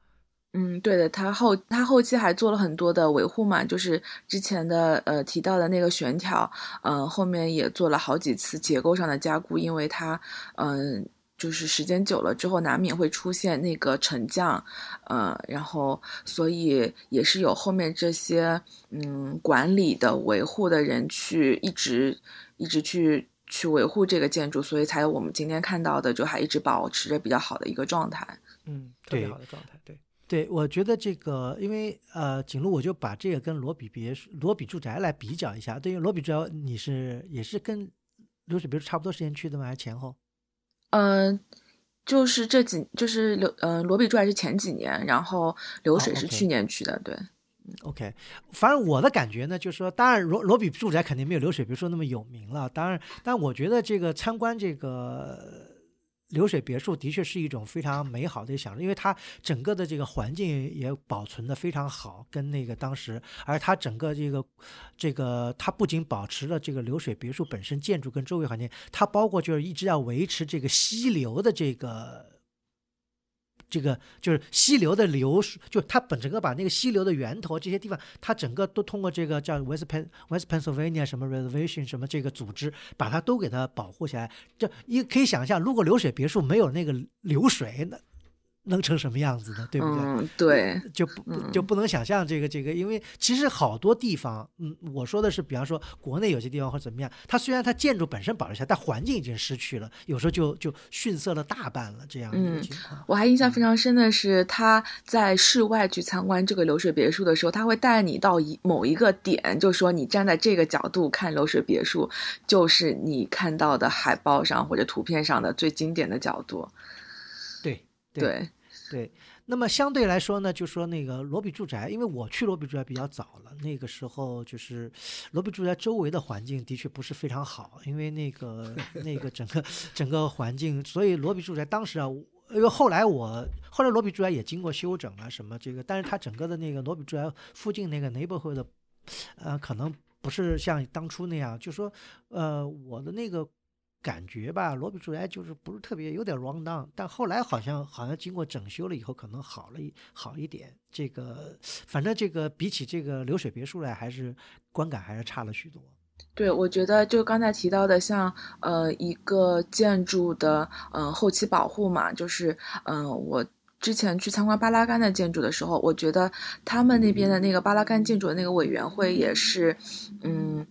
嗯，对的，他后他后期还做了很多的维护嘛，就是之前的呃提到的那个悬挑，嗯，后面也做了好几次结构上的加固，因为它嗯就是时间久了之后难免会出现那个沉降，嗯，然后所以也是有后面这些嗯管理的维护的人去一直一直去去维护这个建筑，所以才有我们今天看到的就还一直保持着比较好的一个状态，嗯，特别好的状态，对。对，我觉得这个，因为呃，景路我就把这个跟罗比别墅、罗比住宅来比较一下。对于罗比住宅，你是也是跟流水别墅差不多时间去的吗？还是前后？呃，就是这几，就是流，呃罗比住宅是前几年，然后流水是去年去的，对。OK，反正我的感觉呢，就是说，当然罗罗比住宅肯定没有流水别墅那么有名了，当然，但我觉得这个参观这个。流水别墅的确是一种非常美好的享受，因为它整个的这个环境也保存的非常好，跟那个当时，而它整个这个这个它不仅保持了这个流水别墅本身建筑跟周围环境，它包括就是一直要维持这个溪流的这个。这个就是溪流的流，就它本整个把那个溪流的源头这些地方，它整个都通过这个叫 West Penn West Pennsylvania 什么 Reservation 什么这个组织把它都给它保护起来。就你可以想象，如果流水别墅没有那个流水，那。能成什么样子的，对不对？嗯，对，就不就不能想象这个这个，因为其实好多地方，嗯，我说的是，比方说国内有些地方或怎么样，它虽然它建筑本身保留下，但环境已经失去了，有时候就就逊色了大半了这样的一个情况。我还印象非常深的是，他在室外去参观这个流水别墅的时候，他会带你到一某一个点，就说你站在这个角度看流水别墅，就是你看到的海报上或者图片上的最经典的角度。对对。对，那么相对来说呢，就说那个罗比住宅，因为我去罗比住宅比较早了，那个时候就是罗比住宅周围的环境的确不是非常好，因为那个 那个整个整个环境，所以罗比住宅当时啊，因为后来我后来罗比住宅也经过修整啊什么这个，但是它整个的那个罗比住宅附近那个 neighborhood，呃，可能不是像当初那样，就说呃我的那个。感觉吧，罗比住宅就是不是特别有点 run down，但后来好像好像经过整修了以后，可能好了好一点。这个反正这个比起这个流水别墅来，还是观感还是差了许多。对，我觉得就刚才提到的，像呃一个建筑的嗯后期保护嘛，就是嗯我之前去参观巴拉干的建筑的时候，我觉得他们那边的那个巴拉干建筑的那个委员会也是嗯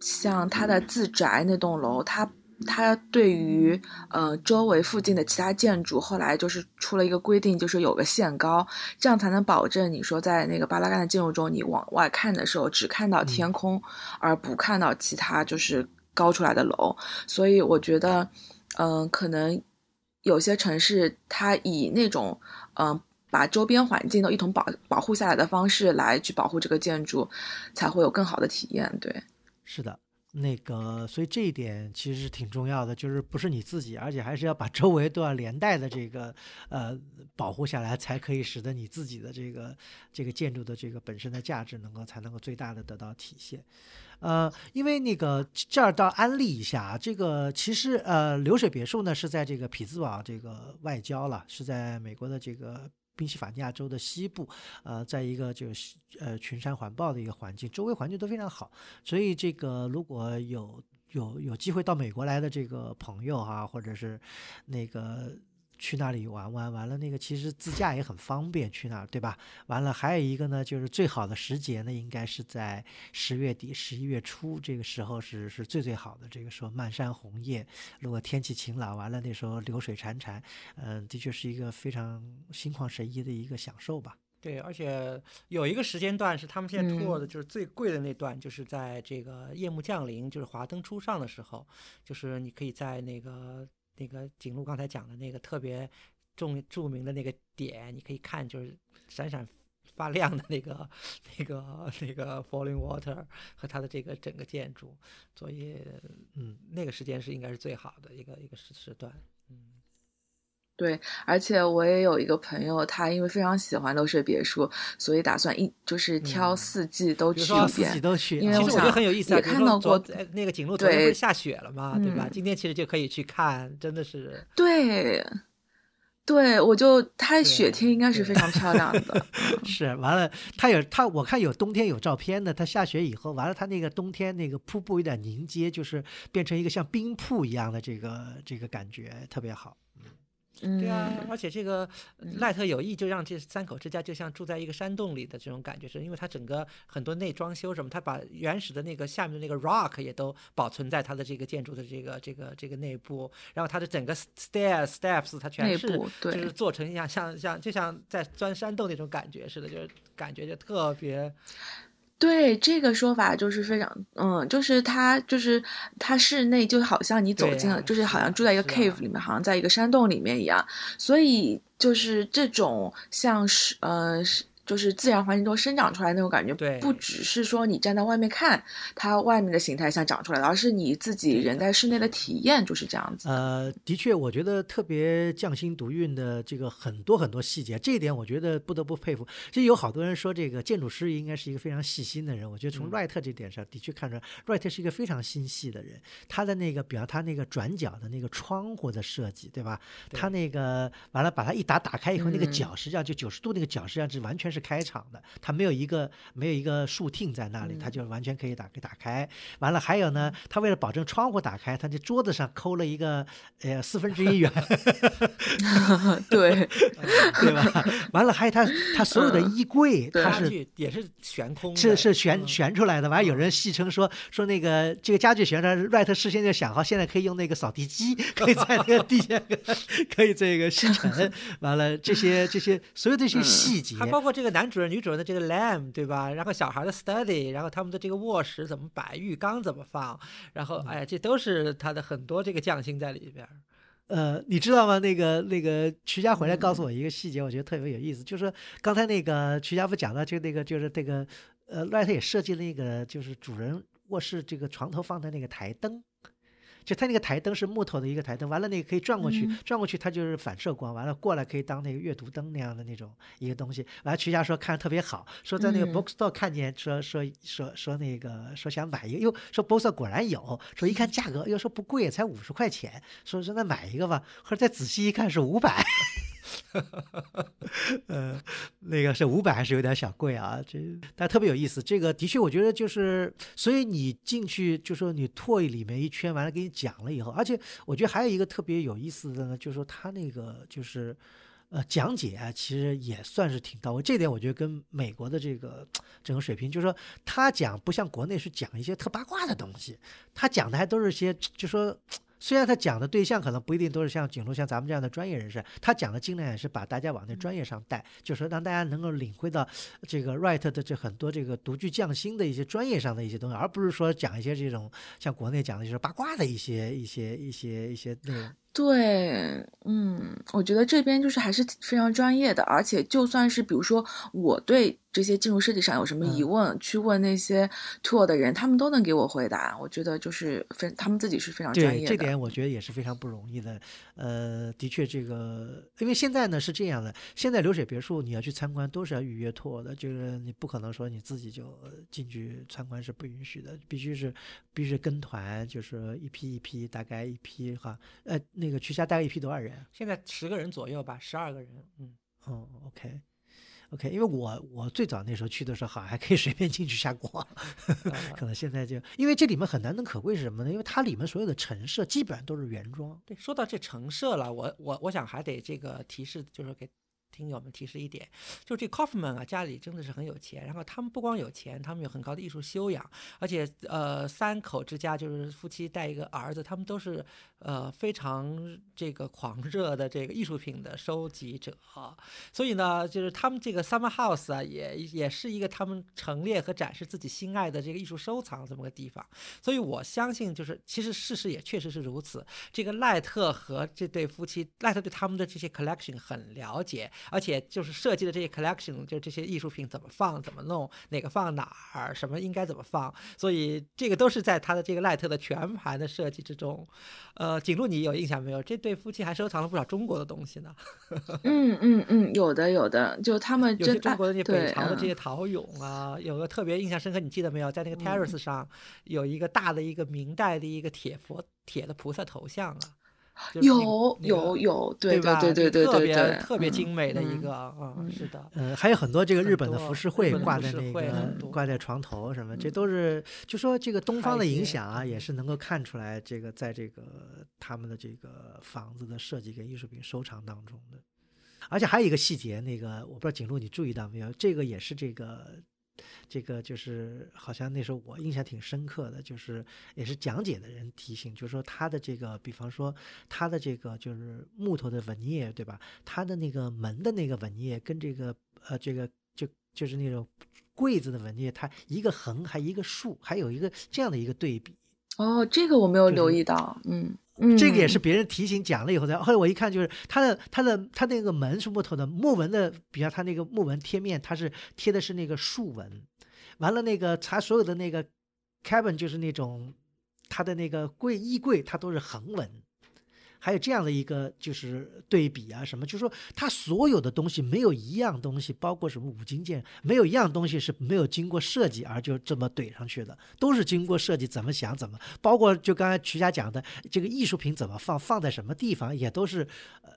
像他的自宅那栋楼，他。它对于呃周围附近的其他建筑，后来就是出了一个规定，就是有个限高，这样才能保证你说在那个巴拉干的建筑中，你往外看的时候只看到天空，而不看到其他就是高出来的楼。所以我觉得，嗯，可能有些城市它以那种嗯把周边环境都一同保保护下来的方式来去保护这个建筑，才会有更好的体验。对，是的。那个，所以这一点其实挺重要的，就是不是你自己，而且还是要把周围都要连带的这个，呃，保护下来，才可以使得你自己的这个这个建筑的这个本身的价值能够才能够最大的得到体现，呃，因为那个这儿倒安利一下，这个其实呃流水别墅呢是在这个匹兹堡这个外郊了，是在美国的这个。宾夕法尼亚州的西部，呃，在一个就是呃群山环抱的一个环境，周围环境都非常好，所以这个如果有有有机会到美国来的这个朋友哈，或者是那个。去那里玩玩，完了那个其实自驾也很方便，去那儿对吧？完了还有一个呢，就是最好的时节呢，应该是在十月底、十一月初，这个时候是是最最好的。这个时候漫山红叶，如果天气晴朗，完了那时候流水潺潺，嗯，的确是一个非常心旷神怡的一个享受吧。对，而且有一个时间段是他们现在 tour 的就是最贵的那段，就是在这个夜幕降临，就是华灯初上的时候，就是你可以在那个。那个景路刚才讲的那个特别重著名的那个点，你可以看，就是闪闪发亮的那个、那个、那个 Falling Water 和它的这个整个建筑，所以，嗯，那个时间是应该是最好的一个一个时时段，嗯。对，而且我也有一个朋友，他因为非常喜欢流水别墅，所以打算一就是挑四季都去一遍。因为我觉得很有意思啊，看到过，那个景路，昨天不是下雪了嘛，对吧？今天其实就可以去看，真的是。对，对，我就他雪天应该是非常漂亮的。是，完了，他有他，我看有冬天有照片的，他下雪以后，完了他那个冬天那个瀑布有点凝结，就是变成一个像冰瀑一样的这个这个感觉，特别好。对啊，而且这个赖特有意就让这三口之家就像住在一个山洞里的这种感觉，是因为他整个很多内装修什么，他把原始的那个下面的那个 rock 也都保存在他的这个建筑的这个这个这个内部，然后他的整个 stairs steps 他全是就是做成像像像就像在钻山洞那种感觉似的，就是感觉就特别。对这个说法就是非常，嗯，就是它就是它室内就好像你走进了，就是好像住在一个 cave 里面，好像在一个山洞里面一样，所以就是这种像是，呃是。就是自然环境中生长出来那种感觉，不只是说你站在外面看它外面的形态像长出来的，而是你自己人在室内的体验就是这样子。呃，的确，我觉得特别匠心独运的这个很多很多细节，这一点我觉得不得不佩服。其实有好多人说这个建筑师应该是一个非常细心的人，我觉得从 Wright 这点上的确看出来、，Wright 是一个非常心细的人。他的那个，比如他那个转角的那个窗户的设计，对吧？他那个完了把它一打打开以后，那个角实际上就九十度，那个角实际上是完全。是开场的，它没有一个没有一个竖厅在那里，它就完全可以打给打开。完了，还有呢，它为了保证窗户打开，它在桌子上抠了一个呃四分之一圆。对，对吧？完了，还有它它所有的衣柜，它是也是悬空，是是悬悬出来的。完了，有人戏称说说那个这个家具悬，Right 事先就想好，现在可以用那个扫地机，可以在那个地下 可以这个吸尘。完了，这些这些所有这些细节，包括这。这个男主人、女主人的这个 lam，对吧？然后小孩的 study，然后他们的这个卧室怎么摆，浴缸怎么放，然后哎，呀，这都是他的很多这个匠心在里边。呃，你知道吗？那个那个，徐佳回来告诉我一个细节，我觉得特别有意思，就是刚才那个徐佳不讲到，就那个就是这个，呃，赖特也设计了一个，就是主人卧室这个床头放的那个台灯。就他那个台灯是木头的一个台灯，完了那个可以转过去，转过去它就是反射光，完了过来可以当那个阅读灯那样的那种一个东西。完了徐霞说看特别好，说在那个 bookstore 看见，说说说说那个说想买一个，又说 bookstore 果然有，说一看价格又说不贵，才五十块钱，说说那买一个吧，后来再仔细一看是五百。呃，那个是五百还是有点小贵啊？这但特别有意思，这个的确我觉得就是，所以你进去就说你拓里面一圈完了给你讲了以后，而且我觉得还有一个特别有意思的呢，就是说他那个就是，呃，讲解啊，其实也算是挺到位，这点我觉得跟美国的这个整个水平，就是说他讲不像国内是讲一些特八卦的东西，他讲的还都是些就说。虽然他讲的对象可能不一定都是像景路像咱们这样的专业人士，他讲的尽量也是把大家往那专业上带，就是让大家能够领会到这个 write 的这很多这个独具匠心的一些专业上的一些东西，而不是说讲一些这种像国内讲的就是八卦的一些一些一些一些内容。对，嗯，我觉得这边就是还是非常专业的，而且就算是比如说我对这些建筑设计上有什么疑问，去问那些 tour 的人，他们都能给我回答。我觉得就是非他们自己是非常专业的。对，这点我觉得也是非常不容易的。呃，的确，这个因为现在呢是这样的，现在流水别墅你要去参观都是要预约 tour 的，就是你不可能说你自己就进去参观是不允许的，必须是必须跟团，就是一批一批，大概一批哈，呃。那个去下带了一批多少人？现在十个人左右吧，十二个人。嗯，哦，OK，OK，因为我我最早那时候去的时候，好像还可以随便进去瞎逛，可能现在就因为这里面很难能可贵是什么呢？因为它里面所有的陈设基本上都是原装。对，说到这陈设了，我我我想还得这个提示就是给。听友们提示一点，就这 Kaufman 啊，家里真的是很有钱。然后他们不光有钱，他们有很高的艺术修养，而且呃，三口之家就是夫妻带一个儿子，他们都是呃非常这个狂热的这个艺术品的收集者。所以呢，就是他们这个 Summer House 啊，也也是一个他们陈列和展示自己心爱的这个艺术收藏这么个地方。所以我相信，就是其实事实也确实是如此。这个赖特和这对夫妻，赖特对他们的这些 collection 很了解。而且就是设计的这些 collection，就是这些艺术品怎么放、怎么弄，哪个放哪儿，什么应该怎么放，所以这个都是在他的这个赖特的全盘的设计之中。呃，景路，你有印象没有？这对夫妻还收藏了不少中国的东西呢。嗯嗯嗯，有的有的，就他们有些中国的那北朝的这些陶俑啊，有个特别印象深刻，你记得没有？在那个 terrace 上有一个大的一个明代的一个铁佛铁的菩萨头像啊。有有有，对吧？对对对对对，特别特别精美的一个啊，是的，呃，还有很多这个日本的浮世绘挂在那个挂在床头什么，这都是就说这个东方的影响啊，也是能够看出来这个在这个他们的这个房子的设计跟艺术品收藏当中的。而且还有一个细节，那个我不知道景路你注意到没有，这个也是这个。这个就是好像那时候我印象挺深刻的，就是也是讲解的人提醒，就是说他的这个，比方说他的这个就是木头的纹页，对吧？他的那个门的那个纹页跟这个呃，这个就就是那种柜子的纹页，它一个横，还一个竖，还有一个这样的一个对比。哦，这个我没有留意到，嗯。这个也是别人提醒讲了以后才，后来我一看，就是它的它的它那个门是木头的，木纹的，比较它那个木纹贴面，它是贴的是那个竖纹，完了那个它所有的那个，cabin 就是那种它的那个柜衣柜，它都是横纹。还有这样的一个就是对比啊，什么，就说他所有的东西没有一样东西，包括什么五金件，没有一样东西是没有经过设计而就这么怼上去的，都是经过设计，怎么想怎么，包括就刚才曲家讲的这个艺术品怎么放，放在什么地方，也都是呃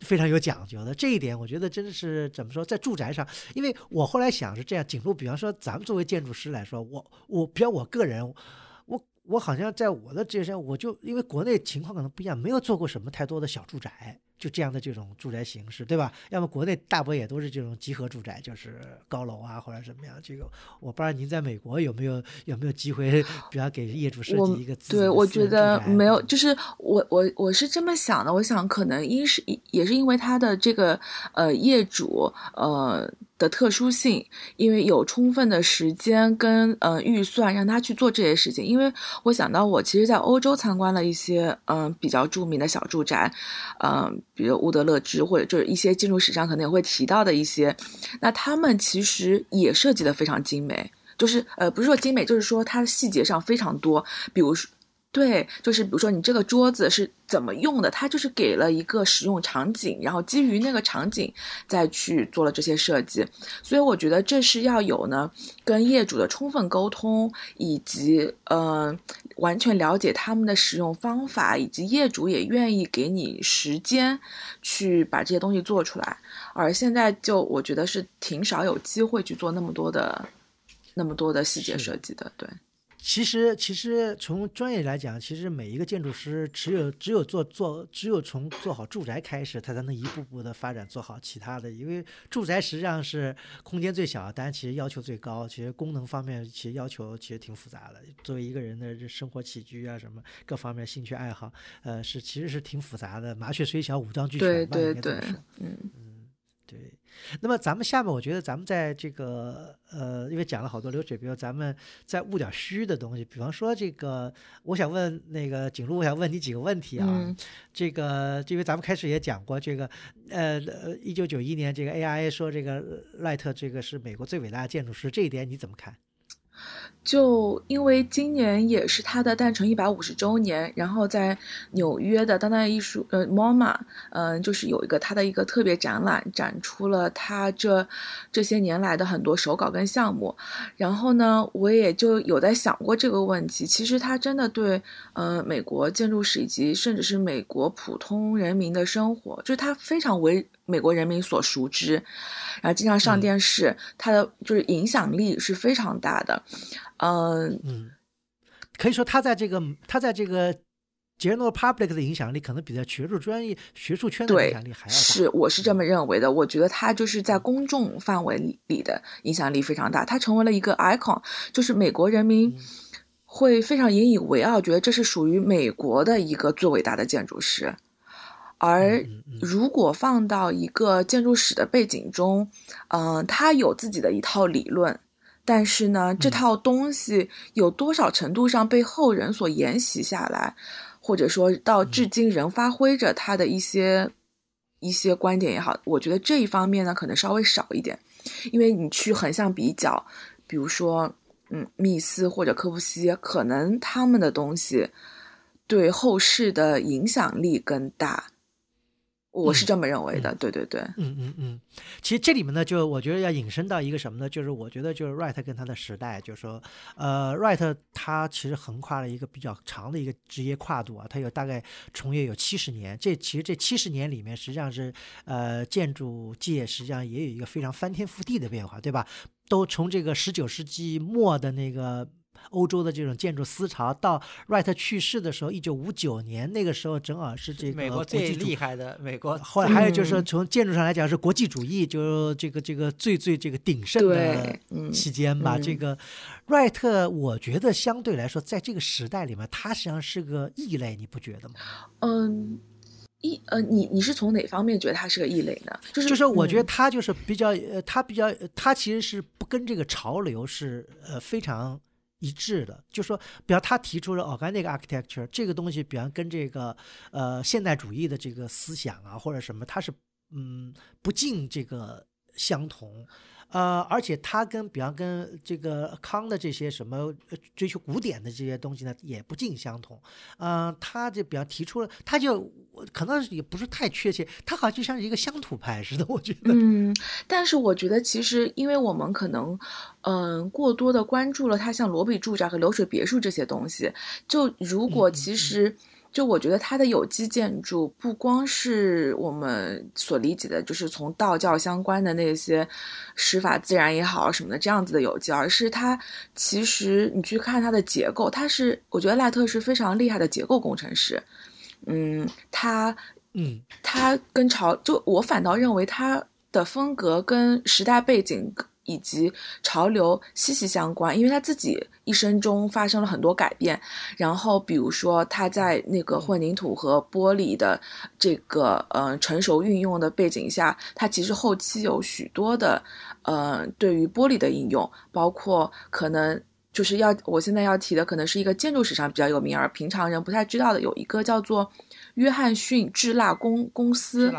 非常有讲究的。这一点我觉得真的是怎么说，在住宅上，因为我后来想是这样，景路，比方说咱们作为建筑师来说，我我，比方我个人。我好像在我的职业生涯，我就因为国内情况可能不一样，没有做过什么太多的小住宅，就这样的这种住宅形式，对吧？要么国内大部分也都是这种集合住宅，就是高楼啊或者怎么样。这个我不知道您在美国有没有有没有机会，比方给业主设计一个。对我觉得没有，就是我我我是这么想的，我想可能一是也是因为他的这个呃业主呃。的特殊性，因为有充分的时间跟呃预算让他去做这些事情。因为我想到，我其实，在欧洲参观了一些嗯比较著名的小住宅，嗯，比如乌德勒支或者就是一些建筑史上可能也会提到的一些，那他们其实也设计的非常精美，就是呃不是说精美，就是说它的细节上非常多，比如说。对，就是比如说你这个桌子是怎么用的，它就是给了一个使用场景，然后基于那个场景再去做了这些设计。所以我觉得这是要有呢，跟业主的充分沟通，以及嗯，完全了解他们的使用方法，以及业主也愿意给你时间去把这些东西做出来。而现在就我觉得是挺少有机会去做那么多的那么多的细节设计的，对。其实，其实从专业来讲，其实每一个建筑师只有只有做做，只有从做好住宅开始，他才能一步步的发展做好其他的。因为住宅实际上是空间最小，但其实要求最高，其实功能方面其实要求其实挺复杂的。作为一个人的生活起居啊，什么各方面兴趣爱好，呃，是其实是挺复杂的。麻雀虽小，五脏俱全，这对说。嗯。对，那么咱们下面，我觉得咱们在这个呃，因为讲了好多流水，比如咱们再悟点虚的东西，比方说这个，我想问那个景路，我想问你几个问题啊。这个，因为咱们开始也讲过这个，呃呃，一九九一年这个 AIA 说这个赖特这个是美国最伟大的建筑师，这一点你怎么看？就因为今年也是他的诞辰一百五十周年，然后在纽约的当代艺术，呃，MOMA，嗯，就是有一个他的一个特别展览，展出了他这这些年来的很多手稿跟项目。然后呢，我也就有在想过这个问题，其实他真的对，呃，美国建筑史以及甚至是美国普通人民的生活，就是他非常为。美国人民所熟知，然后经常上电视，他的就是影响力是非常大的。嗯，可以说他在这个他在这个 General public 的影响力可能比在学术专业学术圈的影响力还要大。是，我是这么认为的。我觉得他就是在公众范围里的影响力非常大，他成为了一个 icon，就是美国人民会非常引以为傲，觉得这是属于美国的一个最伟大的建筑师。而如果放到一个建筑史的背景中，嗯，他有自己的一套理论，但是呢，这套东西有多少程度上被后人所沿袭下来，或者说到至今仍发挥着他的一些一些观点也好，我觉得这一方面呢，可能稍微少一点，因为你去横向比较，比如说，嗯，密斯或者柯布西，可能他们的东西对后世的影响力更大。我是这么认为的，对对对，嗯嗯嗯。其实这里面呢，就我觉得要引申到一个什么呢？就是我觉得就是 Wright 跟他的时代，就是说，呃，Wright 他其实横跨了一个比较长的一个职业跨度啊，他有大概从业有七十年。这其实这七十年里面，实际上是呃建筑界实际上也有一个非常翻天覆地的变化，对吧？都从这个十九世纪末的那个。欧洲的这种建筑思潮到 Wright 去世的时候，一九五九年那个时候正好是这个美国最厉害的美国。后来还有就是从建筑上来讲是国际主义，就这个这个最最这个鼎盛的期间吧。这个 Wright 我觉得相对来说在这个时代里面，他实际上是个异类，你不觉得吗？嗯，异呃，你你是从哪方面觉得他是个异类呢？就是就是我觉得他就是比较呃，他比较他其实是不跟这个潮流是呃非常。一致的，就说，比方他提出了 organic architecture 这个东西，比方跟这个呃现代主义的这个思想啊或者什么，它是嗯不尽这个相同。呃，而且他跟比方跟这个康的这些什么追求古典的这些东西呢，也不尽相同。嗯，他就比方提出了，他就可能也不是太确切，他好像就像一个乡土派似的，我觉得。嗯，但是我觉得其实，因为我们可能，嗯，过多的关注了他像罗比住宅和流水别墅这些东西，就如果其实。就我觉得它的有机建筑不光是我们所理解的，就是从道教相关的那些，施法自然也好什么的这样子的有机，而是它其实你去看它的结构，它是我觉得赖特是非常厉害的结构工程师，嗯，他嗯他跟朝就我反倒认为他的风格跟时代背景。以及潮流息息相关，因为他自己一生中发生了很多改变。然后，比如说他在那个混凝土和玻璃的这个呃成熟运用的背景下，他其实后期有许多的呃对于玻璃的应用，包括可能就是要我现在要提的，可能是一个建筑史上比较有名而平常人不太知道的，有一个叫做。约翰逊制蜡公公司，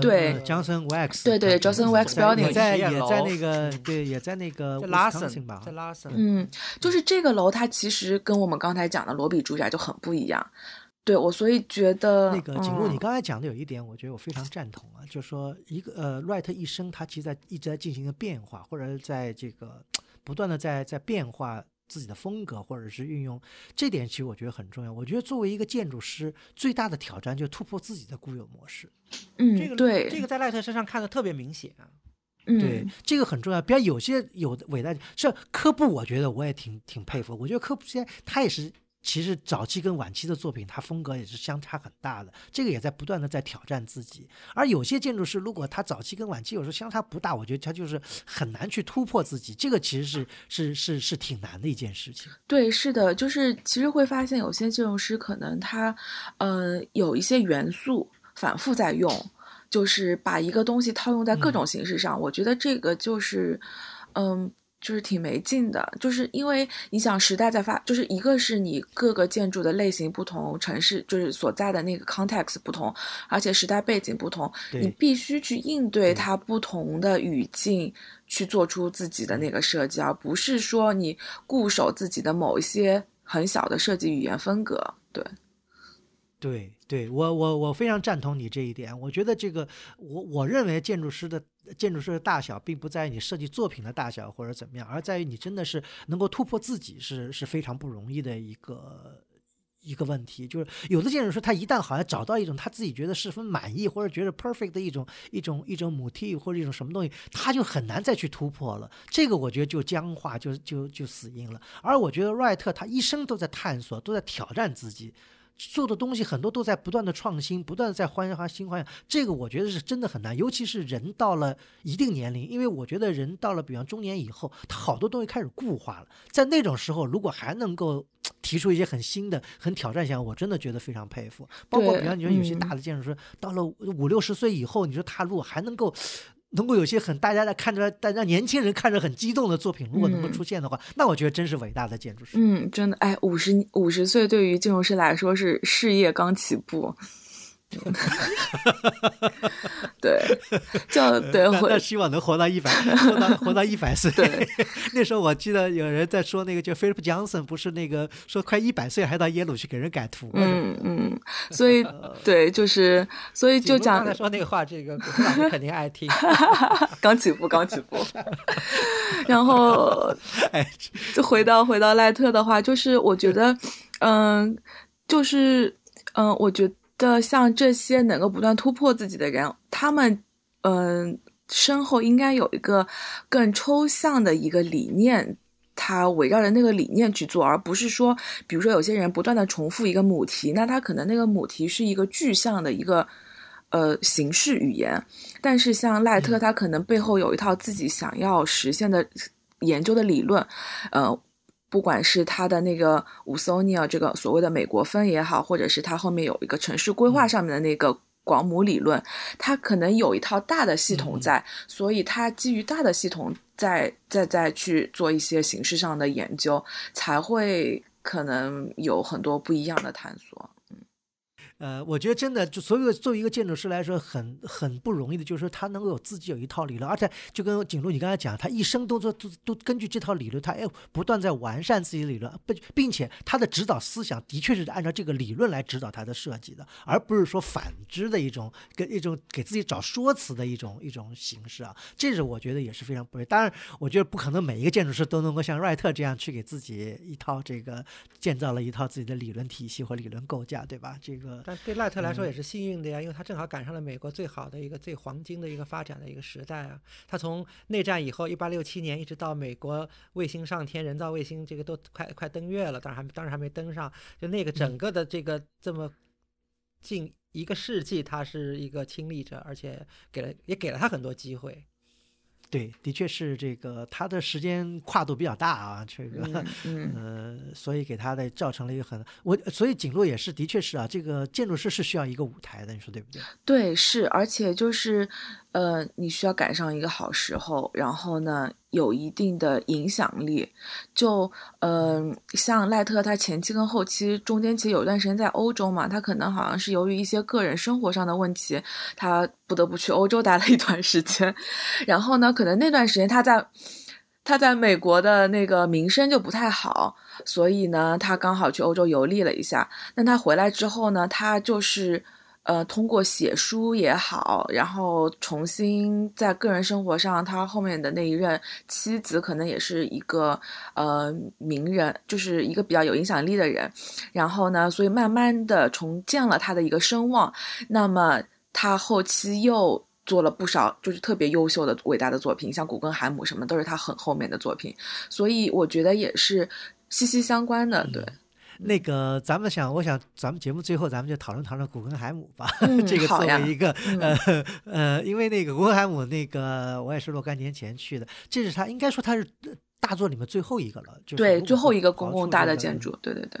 对，n w a X，对对，n w a X building 在也在那个，对，也在那个拉森吧，在拉森。嗯，就是这个楼，它其实跟我们刚才讲的罗比住宅就很不一样。对我，所以觉得那个，景你刚才讲的有一点，我觉得我非常赞同啊，就是说一个呃，wright 一生他其实在一直在进行个变化，或者在这个不断的在在变化。自己的风格，或者是运用这点，其实我觉得很重要。我觉得作为一个建筑师，最大的挑战就突破自己的固有模式。嗯，这个对，这个在赖特身上看的特别明显。嗯，对，这个很重要。比方有些有的伟大，像柯布，我觉得我也挺挺佩服。我觉得柯布现在他也是。其实早期跟晚期的作品，它风格也是相差很大的。这个也在不断的在挑战自己。而有些建筑师，如果他早期跟晚期有时候相差不大，我觉得他就是很难去突破自己。这个其实是是是是挺难的一件事情。对，是的，就是其实会发现有些建筑师可能他，呃，有一些元素反复在用，就是把一个东西套用在各种形式上。我觉得这个就是，嗯。就是挺没劲的，就是因为你想时代在发，就是一个是你各个建筑的类型不同，城市就是所在的那个 context 不同，而且时代背景不同，你必须去应对它不同的语境，去做出自己的那个设计，而不是说你固守自己的某一些很小的设计语言风格，对。对，对我我我非常赞同你这一点。我觉得这个，我我认为建筑师的建筑师的大小，并不在于你设计作品的大小或者怎么样，而在于你真的是能够突破自己，是是非常不容易的一个一个问题。就是有的建筑师，他一旦好像找到一种他自己觉得十分满意或者觉得 perfect 的一种一种一种母体或者一种什么东西，他就很难再去突破了。这个我觉得就僵化，就就就死硬了。而我觉得 Wright 他一生都在探索，都在挑战自己。做的东西很多都在不断的创新，不断的在换想新花样，这个我觉得是真的很难。尤其是人到了一定年龄，因为我觉得人到了，比方中年以后，他好多东西开始固化了。在那种时候，如果还能够 提出一些很新的、很挑战性，我真的觉得非常佩服。包括比方你说有些大的建筑师，到了五六十岁以后，你说踏入还能够。能够有些很大家在看着，大家年轻人看着很激动的作品，如果能够出现的话，那我觉得真是伟大的建筑师。嗯，真的，哎，五十五十岁对于建筑师来说是事业刚起步。哈哈哈哈哈！对，就对，我希望能活到一百，活到活到一百岁。那时候我记得有人在说，那个叫菲利普·江森，不是那个说快一百岁，还到耶鲁去给人改图。嗯嗯，所以 对，就是所以就讲刚才说那个话，这个肯定爱听。刚起步，刚起步。然后，哎，就回到回到赖特的话，就是我觉得，嗯，就是嗯，我觉。的像这些能够不断突破自己的人，他们嗯身后应该有一个更抽象的一个理念，他围绕着那个理念去做，而不是说，比如说有些人不断的重复一个母题，那他可能那个母题是一个具象的一个呃形式语言，但是像赖特他可能背后有一套自己想要实现的研究的理论，呃。不管是他的那个五斯尼尔这个所谓的美国分也好，或者是他后面有一个城市规划上面的那个广姆理论，他可能有一套大的系统在，所以他基于大的系统再再再去做一些形式上的研究，才会可能有很多不一样的探索。呃，我觉得真的就所有作为一个建筑师来说，很很不容易的，就是说他能够有自己有一套理论，而且就跟景路你刚才讲，他一生都做都都根据这套理论，他哎不断在完善自己理论，并并且他的指导思想的确是按照这个理论来指导他的设计的，而不是说反之的一种跟一种给自己找说辞的一种一种形式啊，这是我觉得也是非常不容易。当然，我觉得不可能每一个建筑师都能够像赖特这样去给自己一套这个建造了一套自己的理论体系或理论构架，对吧？这个。对赖特来说也是幸运的呀，因为他正好赶上了美国最好的一个最黄金的一个发展的一个时代啊。他从内战以后，一八六七年一直到美国卫星上天、人造卫星，这个都快快登月了，当然还当时还没登上。就那个整个的这个这么近一个世纪，他是一个亲历者，而且给了也给了他很多机会。对，的确是这个，他的时间跨度比较大啊，这个，呃，所以给他的造成了一个很我，所以景路也是，的确是啊，这个建筑师是需要一个舞台的，你说对不对？对，是，而且就是。呃，你需要赶上一个好时候，然后呢，有一定的影响力。就，呃，像赖特他前期跟后期中间其实有一段时间在欧洲嘛，他可能好像是由于一些个人生活上的问题，他不得不去欧洲待了一段时间。然后呢，可能那段时间他在他在美国的那个名声就不太好，所以呢，他刚好去欧洲游历了一下。但他回来之后呢，他就是。呃，通过写书也好，然后重新在个人生活上，他后面的那一任妻子可能也是一个呃名人，就是一个比较有影响力的人。然后呢，所以慢慢的重建了他的一个声望。那么他后期又做了不少，就是特别优秀的、伟大的作品，像《古根海姆》什么都是他很后面的作品。所以我觉得也是息息相关的，对。那个，咱们想，我想，咱们节目最后，咱们就讨论讨论古根海姆吧。这个作为一个，呃呃，因为那个古根海姆，那个我也是若干年前去的，这是他应该说他是大作里面最后一个了，就是、对，最后一个公共大的建筑，对对对。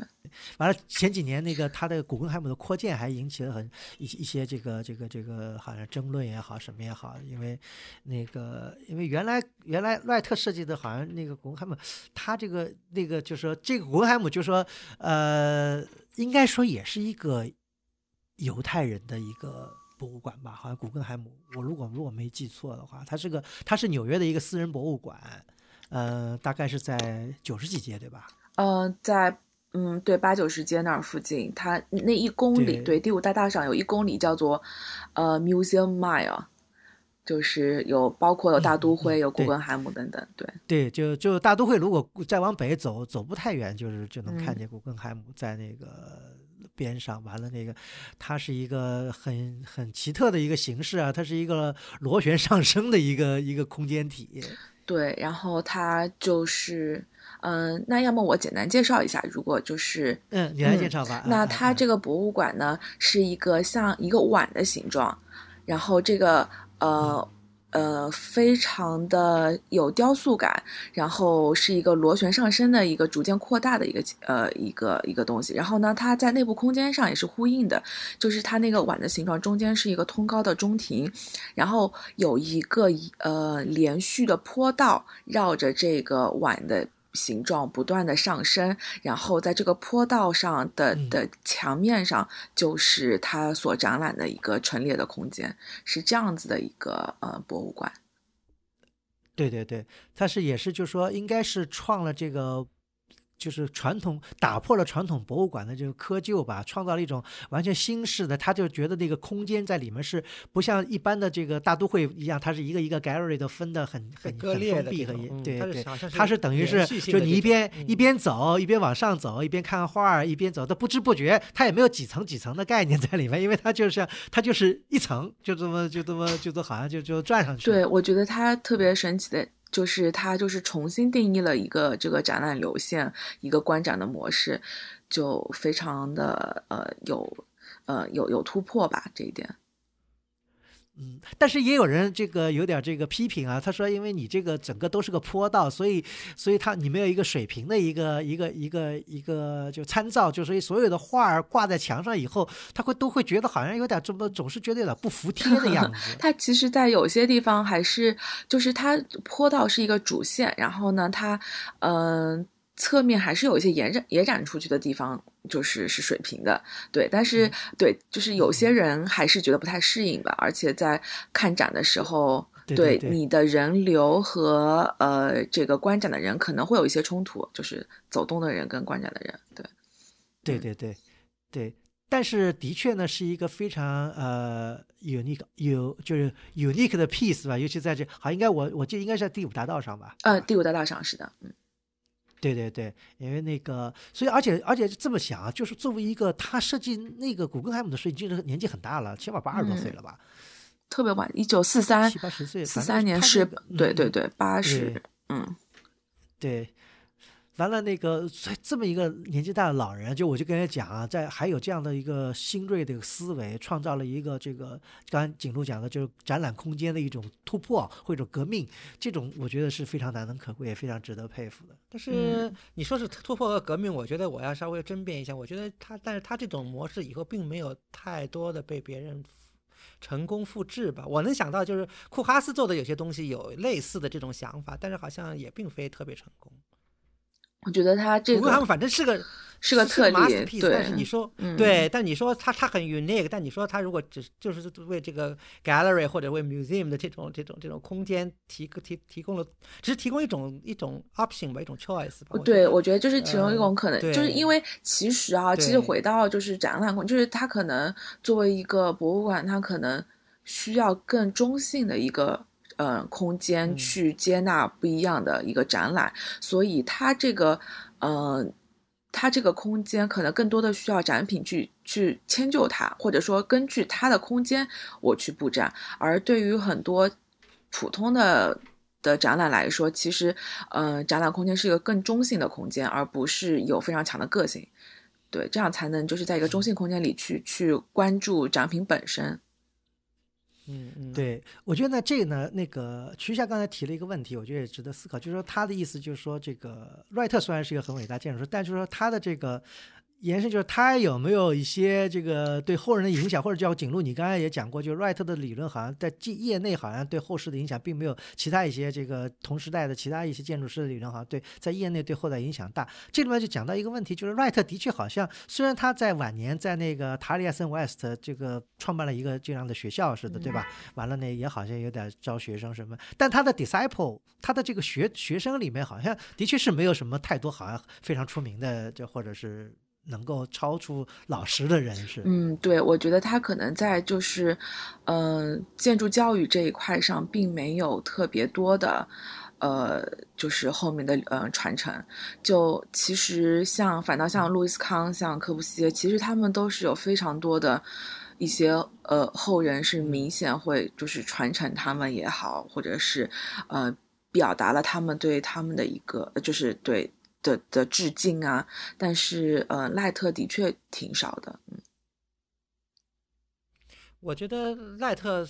完了，前几年那个他的古根海姆的扩建还引起了很一一些这个这个这个好像争论也好，什么也好，因为那个因为原来原来赖特设计的好像那个古根海姆，他这个那个就是说这个古根海姆就说呃，应该说也是一个犹太人的一个博物馆吧，好像古根海姆，我如果如果没记错的话，它是个它是纽约的一个私人博物馆，呃，大概是在九十几届，对吧？嗯，在。嗯，对，八九十街那儿附近，它那一公里，对，第五大道上有一公里叫做呃 Museum Mile，就是有包括有大都会，有古根海姆等等，对，对，就就大都会，如果再往北走，走不太远，就是就能看见古根海姆在那个边上。完了那个，它是一个很很奇特的一个形式啊，它是一个螺旋上升的一个一个空间体。对，然后他就是，嗯，那要么我简单介绍一下，如果就是，嗯，你来介绍吧。那他这个博物馆呢，是一个像一个碗的形状，然后这个，呃。呃，非常的有雕塑感，然后是一个螺旋上升的一个逐渐扩大的一个呃一个一个东西。然后呢，它在内部空间上也是呼应的，就是它那个碗的形状，中间是一个通高的中庭，然后有一个呃连续的坡道绕着这个碗的。形状不断的上升，然后在这个坡道上的的墙面上，就是它所展览的一个陈列的空间，是这样子的一个呃博物馆。对对对，它是也是就是说应该是创了这个。就是传统打破了传统博物馆的这个窠臼吧，创造了一种完全新式的。他就觉得那个空间在里面是不像一般的这个大都会一样，它是一个一个 gallery 都分的很很很封闭很对对，它是等于是就你一边一边走，一边往上走，一边看画儿，一边走，它不知不觉，它也没有几层几层的概念在里面，因为它就是它就是一层，就这么就这么就这么好像就就转上去。对，我觉得它特别神奇的。就是它，就是重新定义了一个这个展览流线，一个观展的模式，就非常的呃有，呃有有突破吧，这一点。嗯，但是也有人这个有点这个批评啊，他说，因为你这个整个都是个坡道，所以，所以他你没有一个水平的一个一个一个一个就参照，就所以所有的画儿挂在墙上以后，他会都会觉得好像有点这么总是觉得有点不服帖的样子。它其实在有些地方还是就是它坡道是一个主线，然后呢，它嗯。侧面还是有一些延展延展出去的地方，就是是水平的，对。但是对，就是有些人还是觉得不太适应吧。而且在看展的时候，对你的人流和呃这个观展的人可能会有一些冲突，就是走动的人跟观展的人。对，对对对对。但是的确呢，是一个非常呃有那个有就是有那个的 p i e c e 吧，尤其在这好像应该我我记得应该是在第五大道上吧？嗯，第五大道上是的，嗯。对对对，因为那个，所以而且而且这么想啊，就是作为一个他设计那个谷歌海姆的设计，就是年纪很大了，起码八十多岁了吧，特别晚，一九四三，七八十岁，四三年是，对对对，八十，嗯，对。完了那个这么一个年纪大的老人，就我就跟他讲啊，在还有这样的一个新锐的思维，创造了一个这个，刚景路讲的，就是展览空间的一种突破或者革命，这种我觉得是非常难能可贵，也非常值得佩服的。但是你说是突破和革命，我觉得我要稍微争辩一下，我觉得他，但是他这种模式以后并没有太多的被别人成功复制吧？我能想到就是库哈斯做的有些东西有类似的这种想法，但是好像也并非特别成功。我觉得它这个，反正是个是个特例，对。但是你说，对，但你说它它很 unique，但你说它如果只就是为这个 gallery 或者为 museum 的这种这种这种空间提提提供了，只是提供一种一种 option 吧，一种 choice。吧。对，我觉得就是其中一种可能，就是因为其实啊，其实回到就是展览馆，就是它可能作为一个博物馆，它可能需要更中性的一个。嗯，空间去接纳不一样的一个展览，所以它这个，嗯，它这个空间可能更多的需要展品去去迁就它，或者说根据它的空间我去布展。而对于很多普通的的展览来说，其实，嗯，展览空间是一个更中性的空间，而不是有非常强的个性。对，这样才能就是在一个中性空间里去去关注展品本身。嗯，对，我觉得呢，这个、呢，那个曲霞刚才提了一个问题，我觉得也值得思考，就是说他的意思就是说，这个勒·特虽然是一个很伟大建筑师，但是说他的这个。延伸就是他有没有一些这个对后人的影响，或者叫景路，你刚才也讲过，就 Wright 的理论好像在业业内好像对后世的影响并没有其他一些这个同时代的其他一些建筑师的理论好像对在业内对后代影响大。这里面就讲到一个问题，就是 Wright 的确好像虽然他在晚年在那个塔里亚森 s 斯这个创办了一个这样的学校似的，对吧？完了呢也好像有点招学生什么，但他的 disciple，他的这个学学生里面好像的确是没有什么太多好像非常出名的，就或者是。能够超出老师的人士，嗯，对，我觉得他可能在就是，嗯，建筑教育这一块上，并没有特别多的，呃，就是后面的，呃传承。就其实像，反倒像路易斯康，像柯布西耶，其实他们都是有非常多的，一些呃后人是明显会就是传承他们也好，或者是呃表达了他们对他们的一个就是对。的的致敬啊，但是呃，赖特的确挺少的，嗯，我觉得赖特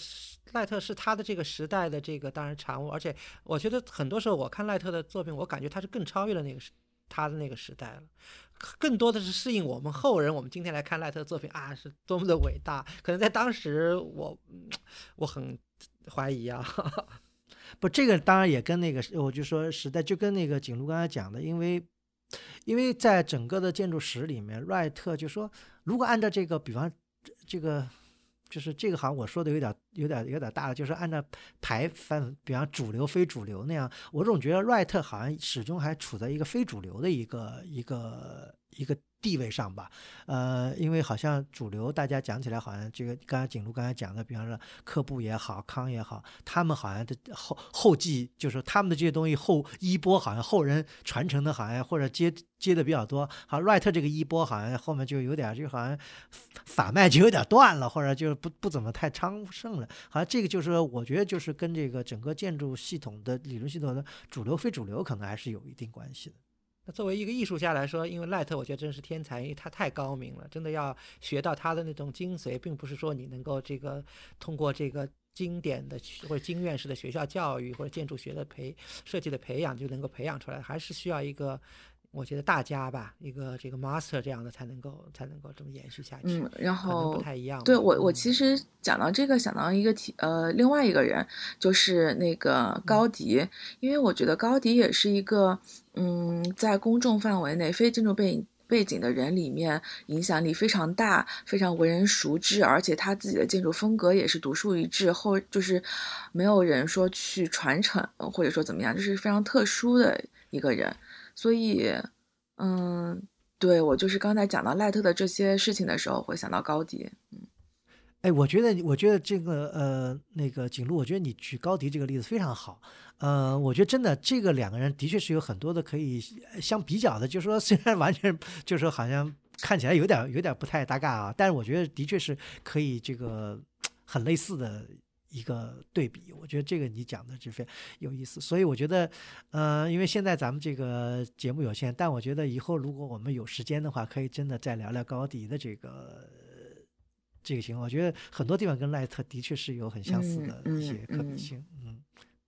赖特是他的这个时代的这个当然产物，而且我觉得很多时候我看赖特的作品，我感觉他是更超越了那个时他的那个时代了，更多的是适应我们后人。我们今天来看赖特的作品啊，是多么的伟大。可能在当时我我很怀疑啊。不，这个当然也跟那个，我就说时代，就跟那个景路刚才讲的，因为，因为在整个的建筑史里面，赖特就说，如果按照这个，比方这个，就是这个好像我说的有点有点有点大了，就是按照排分，比方主流非主流那样，我总觉得赖特好像始终还处在一个非主流的一个一个一个。地位上吧，呃，因为好像主流大家讲起来好像这个，刚才景路刚才讲的，比方说柯布也好，康也好，他们好像的后后继就是他们的这些东西后一波好像后人传承的好像或者接 接的比较多，好像赖特这个一波好像后面就有点就好像法脉就有点断了，或者就不不怎么太昌盛了，好像这个就是我觉得就是跟这个整个建筑系统的理论系统的主流非主流可能还是有一定关系的。作为一个艺术家来说，因为赖特，我觉得真是天才，因为他太高明了。真的要学到他的那种精髓，并不是说你能够这个通过这个经典的或者经院式的学校教育或者建筑学的培设计的培养就能够培养出来，还是需要一个。我觉得大家吧，一个这个 master 这样的才能够才能够这么延续下去。嗯，然后不太一样。对我，我其实讲到这个，想到一个题，呃，另外一个人就是那个高迪，因为我觉得高迪也是一个，嗯，在公众范围内非建筑背景背景的人里面，影响力非常大，非常为人熟知，而且他自己的建筑风格也是独树一帜，后就是没有人说去传承或者说怎么样，就是非常特殊的一个人。所以，嗯，对我就是刚才讲到赖特的这些事情的时候，会想到高迪，嗯，哎，我觉得，我觉得这个，呃，那个景路，我觉得你举高迪这个例子非常好，呃，我觉得真的，这个两个人的确是有很多的可以相比较的，就说虽然完全就是好像看起来有点有点不太搭嘎啊，但是我觉得的确是可以这个很类似的。一个对比，我觉得这个你讲的是非常有意思。所以我觉得，呃，因为现在咱们这个节目有限，但我觉得以后如果我们有时间的话，可以真的再聊聊高迪的这个这个情况。我觉得很多地方跟赖特的确是有很相似的一些可比性。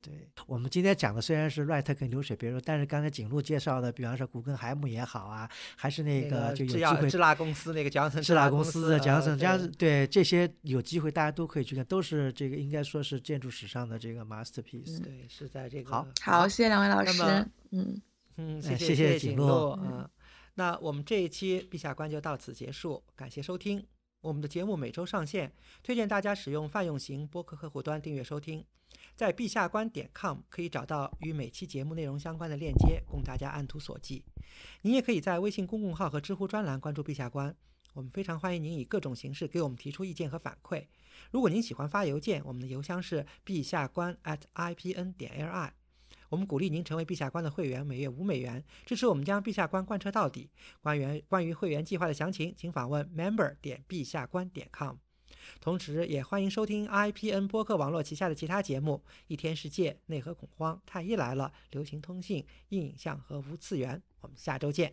对我们今天讲的虽然是 Wright 跟流水别墅，但是刚才景路介绍的，比方说古根海姆也好啊，还是那个就有机会，智拉公司那个森，智拉公司的奖，这样对这些有机会大家都可以去看，都是这个应该说是建筑史上的这个 masterpiece。对，是在这个好，好，谢谢两位老师，嗯嗯，谢谢谢谢景路，嗯，那我们这一期陛下观就到此结束，感谢收听我们的节目，每周上线，推荐大家使用泛用型播客客户端订阅收听。在陛下官点 com 可以找到与每期节目内容相关的链接，供大家按图索骥。您也可以在微信公共号和知乎专栏关注陛下官。我们非常欢迎您以各种形式给我们提出意见和反馈。如果您喜欢发邮件，我们的邮箱是陛下官 atipn 点 li。我们鼓励您成为陛下官的会员，每月五美元，支持我们将陛下官贯彻到底。关于关于会员计划的详情，请访问 member 点陛下官点 com。同时，也欢迎收听 i p n 播客网络旗下的其他节目：一天世界、内核恐慌、太医来了、流行通信、硬影像和无次元。我们下周见。